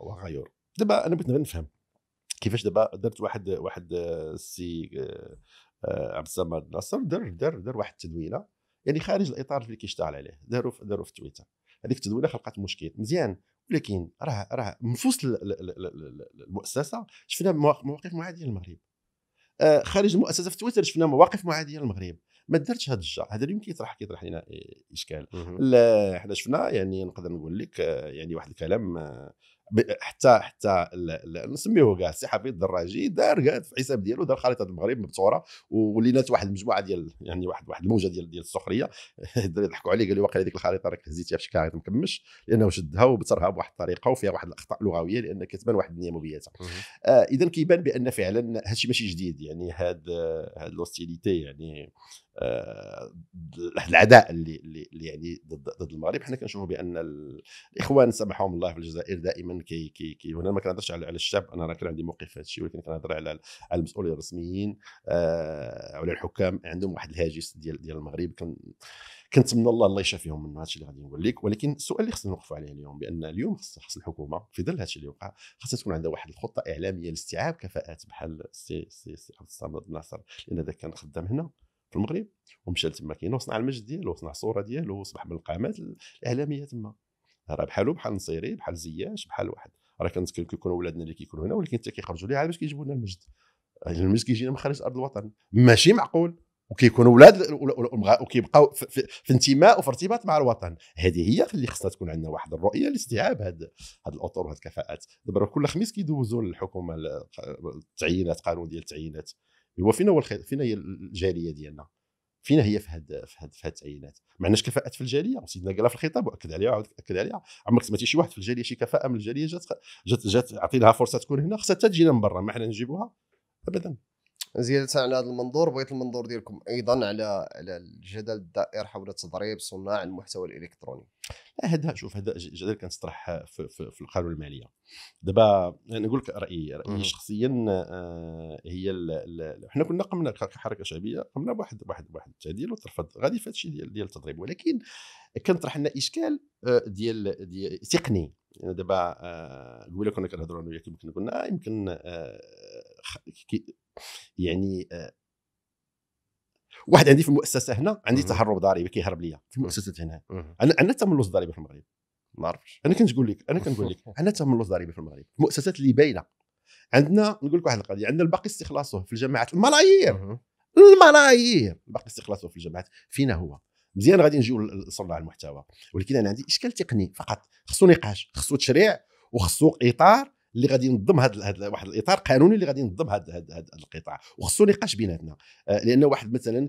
وغيور دابا انا بغيت نفهم كيفاش دابا درت واحد واحد السي آه، عبد الصمد ناصر دار دار دار واحد التدوينه يعني خارج الاطار اللي كيشتغل عليه داروا داروا في تويتر هذيك التدويله خلقت مشكل مزيان ولكن راه راه نفوس المؤسسه شفنا مواقف معاديه للمغرب آه، خارج المؤسسه في تويتر شفنا مواقف معاديه للمغرب ما درتش هذا الجا هذا اللي يمكن يطرح كيطرح لنا اشكال حنا شفنا يعني نقدر نقول لك آه، يعني واحد الكلام آه، حتى حتى نسميوه كاع السي حفيظ الدراجي دار كاع في الحساب ديالو دار خريطه المغرب مبتوره ولينات واحد المجموعه ديال يعني واحد واحد الموجه ديال ديال السخريه الدراري [laughs] ضحكوا عليه قال لي واقيلا ديك الخريطه راك هزيتيها في شي مكمش لانه شدها وبترها بواحد الطريقه وفيها واحد الاخطاء لغويه لان كتبان واحد النيه مبيته آه اذا كيبان بان فعلا هادشي ماشي جديد يعني هاد هاد لوستيليتي يعني آه، العداء اللي اللي يعني ضد ضد المغرب حنا كنشوفوا بان الاخوان سامحهم الله في الجزائر دائما كي كي كي هنا ما كنهضرش على الشعب انا راه كان عندي موقف في هذا الشيء ولكن كنهضر على المسؤولين الرسميين آه، على الحكام عندهم واحد الهاجس ديال ديال المغرب كان كنتمنى الله الله يشافيهم من هذا الشيء اللي غادي نقول لك ولكن السؤال اللي خصنا نوقفوا عليه اليوم بان اليوم خص الحكومه في ظل هذا الشيء اللي وقع خصها تكون عندها واحد الخطه اعلاميه لاستيعاب كفاءات بحال سي سي سي عبد الصمد الناصر لان ذاك كان خدام هنا في المغرب ومشى تما كاين وصنع المجد ديالو وصنع الصوره ديالو وصبح من القامات الاعلاميه تما راه بحالو بحال نصيري بحال زياش بحال واحد راه كيكونوا ولادنا اللي كيكونوا هنا ولكن حتى كيخرجوا ليه باش كيجيبوا لنا المجد آه، المجد كيجينا من خارج ارض الوطن ماشي معقول وكيكونوا ولاد وكيبقاو في, في انتماء وفي ارتباط مع الوطن هذه هي اللي خصها تكون عندنا واحد الرؤيه لاستيعاب هاد هاد الاطر وهاد الكفاءات دابا كل خميس كيدوزوا الحكومه التعيينات قانون ديال التعيينات هو فينا هو الخير فينا هي الجاليه ديالنا فينا هي في هاد في هاد في هاد التعيينات ما عندناش كفاءات في الجاليه سيدنا قالها في الخطاب واكد عليها وعاود اكد عليها عمرك سمعتي شي واحد في الجاليه شي كفاءه من الجاليه جات جات جات عطيناها فرصه تكون هنا خصها تجينا من برا ما حنا نجيبوها ابدا زيادة على هذا المنظور بغيت المنظور ديالكم ايضا على على الجدل الدائر حول تضريب صناع المحتوى الالكتروني هذا شوف هذا جدل كنطرح في, في, في القانون الماليه دابا نقول لك رايي رايي شخصيا آه، هي حنا كنا قمنا كحركه شعبيه قمنا بواحد واحد واحد التعديل وترفض غادي في هذا الشيء ديال ديال التضريب ولكن كنطرح لنا اشكال آه، ديال, ديال تقني يعني دابا قبيله آه، كنا كنهضروا انا وياك يمكن قلنا يمكن يعني آه، واحد عندي في المؤسسه هنا عندي تهرب ضريبي كيهرب ليا في المؤسسه هنا انا انا تملص ضريبي في المغرب ما عرفتش انا كنقول لك انا كنقول لك انا تملص ضريبي في المغرب المؤسسات اللي باينه عندنا نقول لك واحد القضيه عندنا الباقي استخلاصه في الجماعات الملايير الملايير الباقي استخلاصه في الجماعات فينا هو مزيان غادي نجيو لصناع المحتوى ولكن انا عندي اشكال تقني فقط خصو نقاش خصو تشريع وخصو اطار اللي غادي ينظم هذا واحد الاطار قانوني اللي غادي ينظم هذا القطاع وخصو نقاش بيناتنا آه، لان واحد مثلا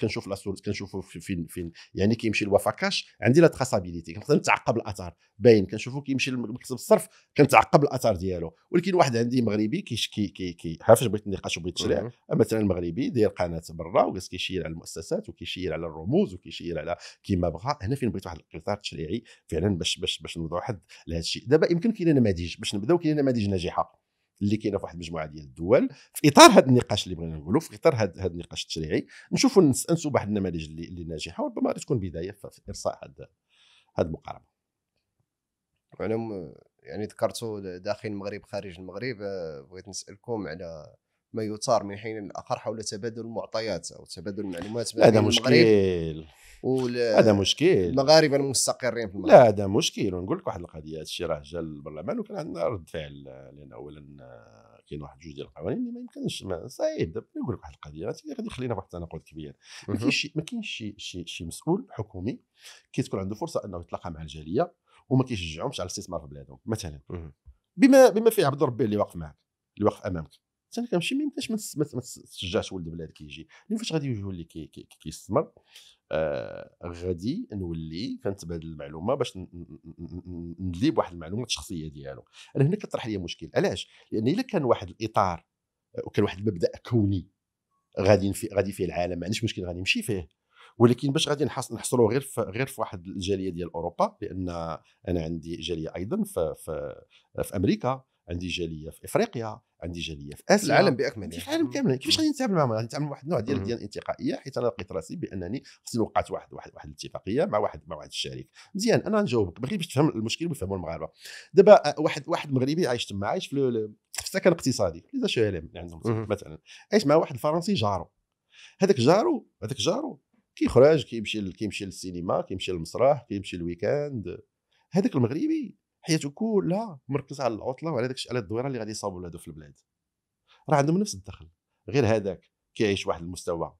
كنشوف لاسورس كنشوفو فين فين يعني كيمشي الوفاكاش عندي لا تراسابيليتي كنقدر نتعقب الاثار باين كنشوفو كيمشي لمكتب الصرف كنتعقب الاثار ديالو ولكن واحد عندي مغربي كيشكي كي كي عرفت بغيت النقاش وبغيت التشريع آه، مثلا المغربي داير قناه برا وكيشير كيشير على المؤسسات وكيشير على الرموز وكيشير على كيما بغى هنا فين بغيت واحد الاطار تشريعي فعلا باش باش باش نوضع حد لهذا الشيء دابا يمكن كاين نماذج باش نبداو كاين نماذج ناجحه اللي كاينه في واحد المجموعه ديال الدول في اطار هذا النقاش اللي بغينا نقولوا في اطار هذا النقاش التشريعي نشوفوا نسانسوا بعض النماذج اللي, اللي ناجحه وربما تكون بدايه في ارساء هذا هذه المقاربه انا يعني ذكرتوا داخل المغرب خارج المغرب آه، بغيت نسالكم على ما يثار من حين لاخر حول تبادل المعطيات او تبادل المعلومات بين المغرب هذا مشكل المغاربه المستقرين في المغرب لا هذا مشكل ونقول لك واحد القضيه هذا الشيء راه جا للبرلمان وكان عندنا رد فعل لان اولا كاين واحد جوج ديال القوانين اللي ما يمكنش صعيب نقول لك واحد القضيه غادي يخلينا في واحد التناقض كبير ما كاينش ما كاينش شي شي شي مسؤول حكومي كتكون عنده فرصه انه يتلاقى مع الجاليه وما كيشجعهمش على الاستثمار في بلادهم مثلا بما بما فيه عبد ربي اللي واقف معك اللي واقف امامك حتى انا كنمشي ما يمكنش ما تشجعش ولد بلاد كيجي اللي فاش غادي يولي كيستثمر كي كي آه غادي نولي كنتبادل المعلومه باش ندلي بواحد المعلومات الشخصيه ديالو انا هنا كطرح لي مشكل علاش لان الا كان واحد الاطار آه، وكان واحد المبدا كوني غادي في غادي فيه العالم ما عنديش مشكل غادي نمشي فيه ولكن باش غادي نحصلوا غير في غير في واحد الجاليه ديال اوروبا لان انا عندي جاليه ايضا في في, في امريكا عندي جاليه في افريقيا عندي جاليه في اسيا العالم باكمله في العالم كامل كيفاش غادي نتعامل معهم غادي نتعامل واحد النوع ديال الديانه الانتقائيه حيت انا لقيت راسي بانني خصني وقعت واحد واحد واحد الاتفاقيه مع واحد مع واحد الشريك مزيان انا نجاوبك بغي باش تفهم المشكل ويفهموا المغاربه دابا آه، واحد واحد مغربي عايش تما عايش في السكن الاقتصادي لي شو اللي عندهم مثلا عايش مع واحد الفرنسي جارو هذاك جارو هذاك جارو كيخرج كيمشي كيمشي للسينما كيمشي للمسرح كيمشي للويكاند هذاك المغربي حياته كلها مركز على العطله وعلى داك على الدويره اللي غادي يصاوبوا ولادو في البلاد راه عندهم نفس الدخل غير هذاك كيعيش واحد المستوى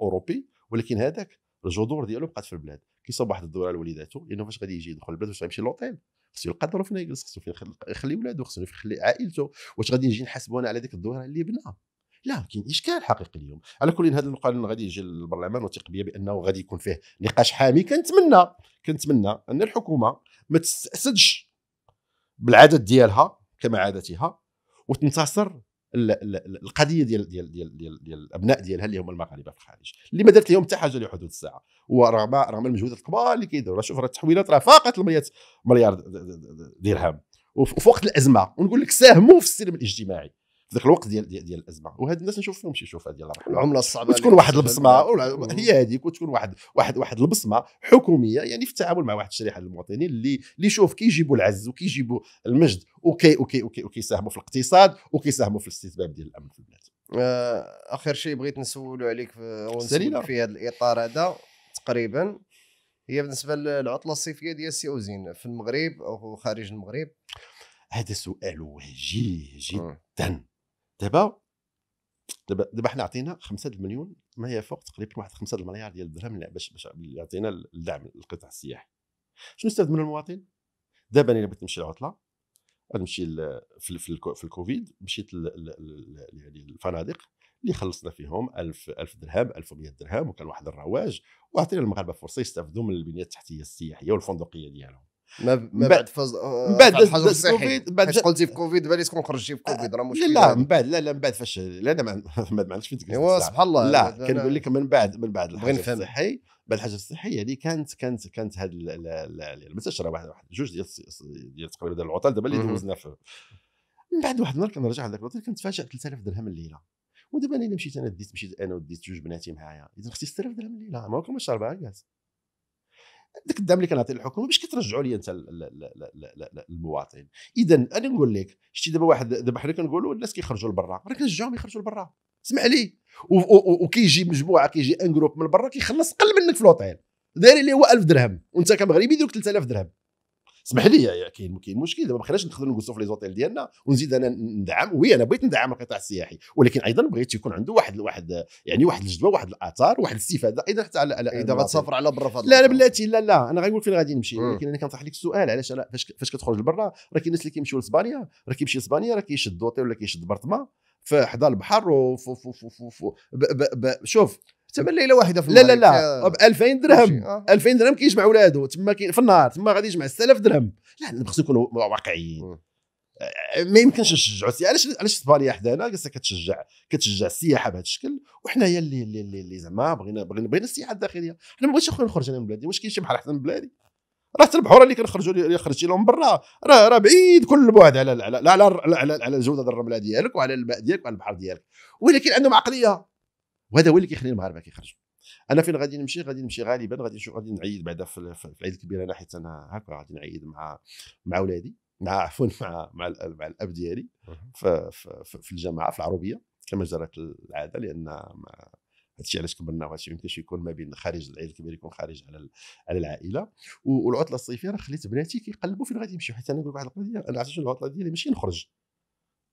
اوروبي ولكن هذاك الجذور ديالو بقات في البلاد كيصاوب واحد الدوره لوليداتو لانه فاش غادي يجي يدخل البلاد واش غيمشي لوطيل خصو يلقى ظروف يجلس خصو يخلي ولادو خصو يخلي عائلته واش غادي نجي نحاسبو انا على ديك الدويره اللي بناها لا كاين اشكال حقيقي اليوم على كل هذا القانون غادي يجي للبرلمان وثق بيا بانه غادي يكون فيه نقاش حامي كنتمنى كنتمنى ان الحكومه ما تستاسدش بالعدد ديالها كما عادتها وتنتصر القضيه ديال ديال ديال ديال, ديال الابناء ديالها اللي هما المغاربه في الخارج اللي ما دارت لهم حتى حاجه لحدود الساعه ورغم رغم المجهودات الكبار اللي كيديروا شوف راه التحويلات راه فاقت ال مليار درهم وفي وقت الازمه ونقول لك ساهموا في السلم الاجتماعي في ذاك الوقت ديال ديال, ديال الازمه وهاد الناس نشوف فيهم شي شوفه ديال الرحمه العمله الصعبه وتكون واحد البصمه هي هذيك وتكون واحد واحد واحد البصمه حكوميه يعني في التعامل مع واحد الشريحه المواطنين اللي اللي شوف كيجيبوا العز وكيجيبوا المجد وكي وكي وكي وكيساهموا في الاقتصاد وكيساهموا في الاستتباب ديال الامن في البلاد آه، اخر شيء بغيت نسولو عليك في في هذا الاطار هذا تقريبا هي بالنسبه للعطله الصيفيه ديال سي اوزين في المغرب او خارج المغرب هذا سؤال وجيه جدا دابا دابا دابا حنا عطينا 5 المليون ما هي فوق تقريبا واحد 5 المليار ديال الدرهم باش باش يعطينا الدعم للقطاع السياحي شنو استفاد من المواطن دابا انا بغيت نمشي العطله نمشي في, في الكوفيد مشيت يعني الفنادق اللي خلصنا فيهم 1000 1000 درهم 1100 درهم وكان واحد الرواج وعطينا المغاربه فرصه يستافدوا من البنيه التحتيه السياحيه والفندقيه ديالهم ما ما بعد فاز آه، من بعد الحجر الصحي بعد قلتي في كوفيد بالي تكون خرجتي في كوفيد راه مشكل لا يعني. من بعد لا لا من بعد فاش لا انا [laughs] ما عرفتش فين ايوا سبحان الله لا كنقول لك من بعد من بعد الحجر الصحي بعد الحجر الصحي هذه يعني كانت كانت كانت هاد المتاش يعني راه واحد جوج ديال ديال تقريبا ديال العطل دابا اللي دوزنا في من بعد واحد النهار كنرجع لذاك الوطن كنتفاجئ 3000 درهم الليله ودابا انا مشيت انا ديت مشيت انا وديت جوج بناتي معايا اذا 6000 درهم الليله ما كنبقاش شاربها كاس انت الدعم اللي كنعطي الحكومه باش كترجعوا لي انت المواطن اذا انا نقول لك شتي دابا واحد دابا حنا كنقولوا الناس كيخرجوا لبرا راه كنشجعهم يخرجوا لبرا اسمح لي وكيجي مجموعه كيجي ان جروب من برا كيخلص اقل منك في الاوتيل داري اللي هو 1000 درهم وانت كمغربي يديروك 3000 درهم اسمح لي يا كاين كاين مشكل دابا ما خلاش نقدروا نجلسوا في لي زوتيل ديالنا ونزيد انا ندعم وي انا بغيت ندعم القطاع السياحي ولكن ايضا بغيت يكون عنده واحد واحد يعني واحد الجدوى واحد الاثار واحد الاستفاده ايضا حتى على على اذا إيه، غتسافر على برا لا لا بلاتي لا لا انا غنقول فين غادي نمشي ولكن انا كنطرح لك السؤال علاش فاش فاش كتخرج لبرا راه كاين الناس اللي كيمشيو لاسبانيا راه كيمشي لاسبانيا راه كيشد اوتيل ولا كيشد برطمه فحدا البحر وفو فو فو فو فو ب ب ب شوف تما ليله واحده في لا لا لا ب 2000 درهم 2000 آه. درهم كيجمع ولاده تما كي في النهار تما غادي يجمع 6000 درهم لا خصو يكونوا واقعيين آه، ما يمكنش نشجعوا السياحه علاش علاش سباليا حدانا كتشجع كتشجع السياحه بهذا الشكل وحنايا اللي اللي اللي زعما بغينا بغينا بغينا السياحه الداخليه حنا ما بغيتش اخويا نخرج انا من بلادي واش كاين شي بحر احسن من بلادي راه حتى البحور اللي كنخرجوا اللي خرجتي لهم برا راه راه بعيد كل البعد على على على على, على, على, على الرمله ديالك وعلى الماء ديالك وعلى البحر ديالك ولكن عندهم عقليه وهذا هو اللي كيخلي المغاربه كيخرجوا انا فين غادي نمشي غادي نمشي غالبا غادي نشوف غادي نعيد بعدا في العيد الكبير انا حيت انا هكا غادي نعيد مع مع ولادي مع عفوا [laughs] مع مع, مع الاب ديالي في, في, في الجامعه في العربيه كما جرت العاده لان هادشي علاش كبرنا وهادشي ما مايمكنش يكون ما بين خارج العيد الكبير يكون خارج على على العائله والعطله الصيفيه راه خليت بناتي كيقلبوا فين غادي يمشيو حيت انا نقول واحد القضيه انا عرفت العطله ديالي ماشي نخرج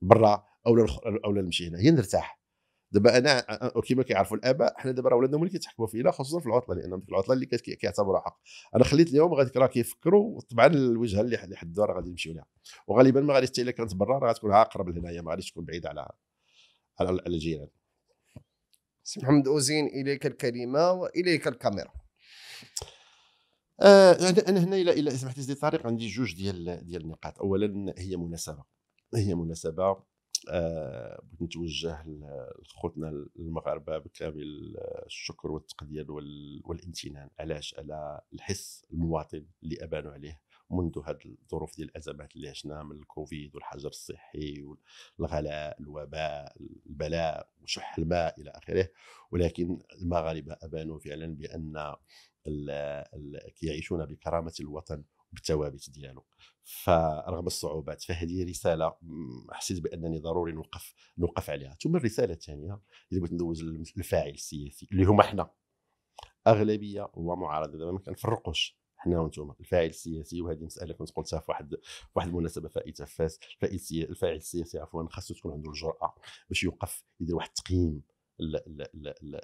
برا او اولا نمشي هنا هي نرتاح دابا انا كيما كيعرفوا الاباء حنا دابا راه ولادنا هما اللي كيتحكموا فينا خصوصا في العطله لان ديك العطله اللي كيعتبروها حق انا خليت اليوم غادي راه كيفكروا طبعا الوجهه اللي حد حد راه غادي يمشيو لها وغالبا ما غاديش حتى الا كانت برا راه غتكون اقرب لهنايا ما غاديش تكون بعيده على على الجيران سي محمد اوزين اليك الكلمه واليك الكاميرا آه يعني انا هنا الى الى سمحت لي طارق عندي جوج ديال ديال النقاط اولا هي مناسبه هي مناسبه آه، بغيت نتوجه لخوتنا المغاربه بكامل الشكر والتقدير والامتنان علاش على الحس المواطن اللي ابانوا عليه منذ هذه الظروف ديال الازمات اللي عشنا من الكوفيد والحجر الصحي والغلاء الوباء البلاء وشح الماء الى اخره ولكن المغاربه ابانوا فعلا بان كيعيشون بكرامه الوطن بالثوابت ديالو فرغم الصعوبات فهذه رساله حسيت بانني ضروري نوقف نوقف عليها ثم الرساله الثانيه اللي بغيت ندوز للفاعل السياسي اللي هما حنا اغلبيه ومعارضه دابا ما كنفرقوش حنا وانتم الفاعل السياسي وهذه مساله كنت قلتها في واحد في واحد المناسبه فائته فاس الفاعل السياسي عفوا خاصو تكون عنده الجراه باش يوقف يدير واحد التقييم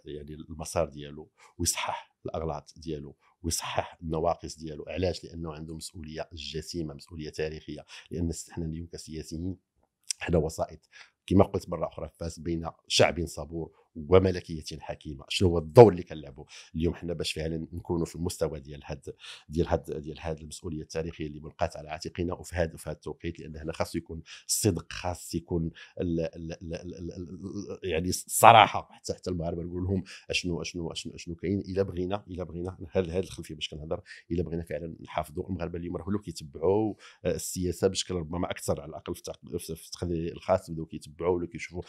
يعني المسار ديالو ويصحح الاغلاط ديالو ويصحح النواقص ديالو علاش لانه عنده مسؤوليه جسيمه مسؤوليه تاريخيه لان احنا اليوم كسياسيين حنا وسائط كما قلت مره اخرى فاس بين شعب صبور وملكيه حكيمه شنو هو الدور اللي كنلعبوا اليوم حنا باش فعلا نكونوا في المستوى ديال هاد ديال هاد ديال هاد المسؤوليه التاريخيه اللي ملقات على عاتقنا وفي هذا في هذا التوقيت لان هنا خاص يكون الصدق خاص يكون الـ الـ الـ الـ الـ يعني الصراحه حتى حتى المغاربه نقول لهم اشنو اشنو اشنو اشنو كاين الا بغينا الا بغينا هذه الخلفيه باش كنهضر الا بغينا فعلا نحافظوا المغاربه اليوم راه ولاو كيتبعوا آه، السياسه بشكل ربما اكثر على الاقل في التقدير الخاص بداو كيتبعوا ولاو كيشوفوا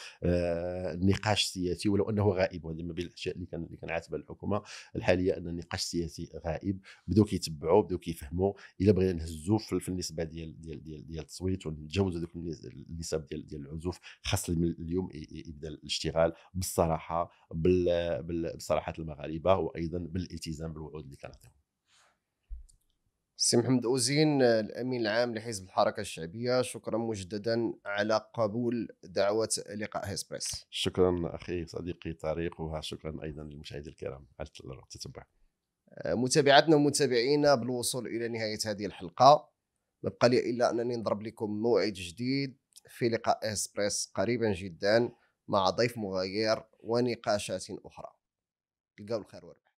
النقاش آه، السياسي ولا ولو انه غائب وهذه من بين الاشياء اللي كان اللي كنعاتب الحكومه الحاليه ان النقاش السياسي غائب بداو كيتبعوا بداو كيفهموا الا بغينا نهزوا في النسبه ديال ديال ديال ديال التصويت ونتجاوزوا ذوك النسب ديال ديال العزوف خاص اليوم يبدا الاشتغال بالصراحه بصراحه المغاربه وايضا بالالتزام بالوعود اللي كنعطيهم سي محمد أوزين آه، الأمين العام لحزب الحركة الشعبية شكرا مجددا على قبول دعوة لقاء هيسبريس شكرا أخي صديقي طارق وشكرا أيضا للمشاهدين الكرام على التتبع آه، متابعتنا ومتابعينا بالوصول إلى نهاية هذه الحلقة ما بقى لي إلا أنني نضرب لكم موعد جديد في لقاء اسبريس قريبا جدا مع ضيف مغير ونقاشات أخرى تلقاو الخير والربح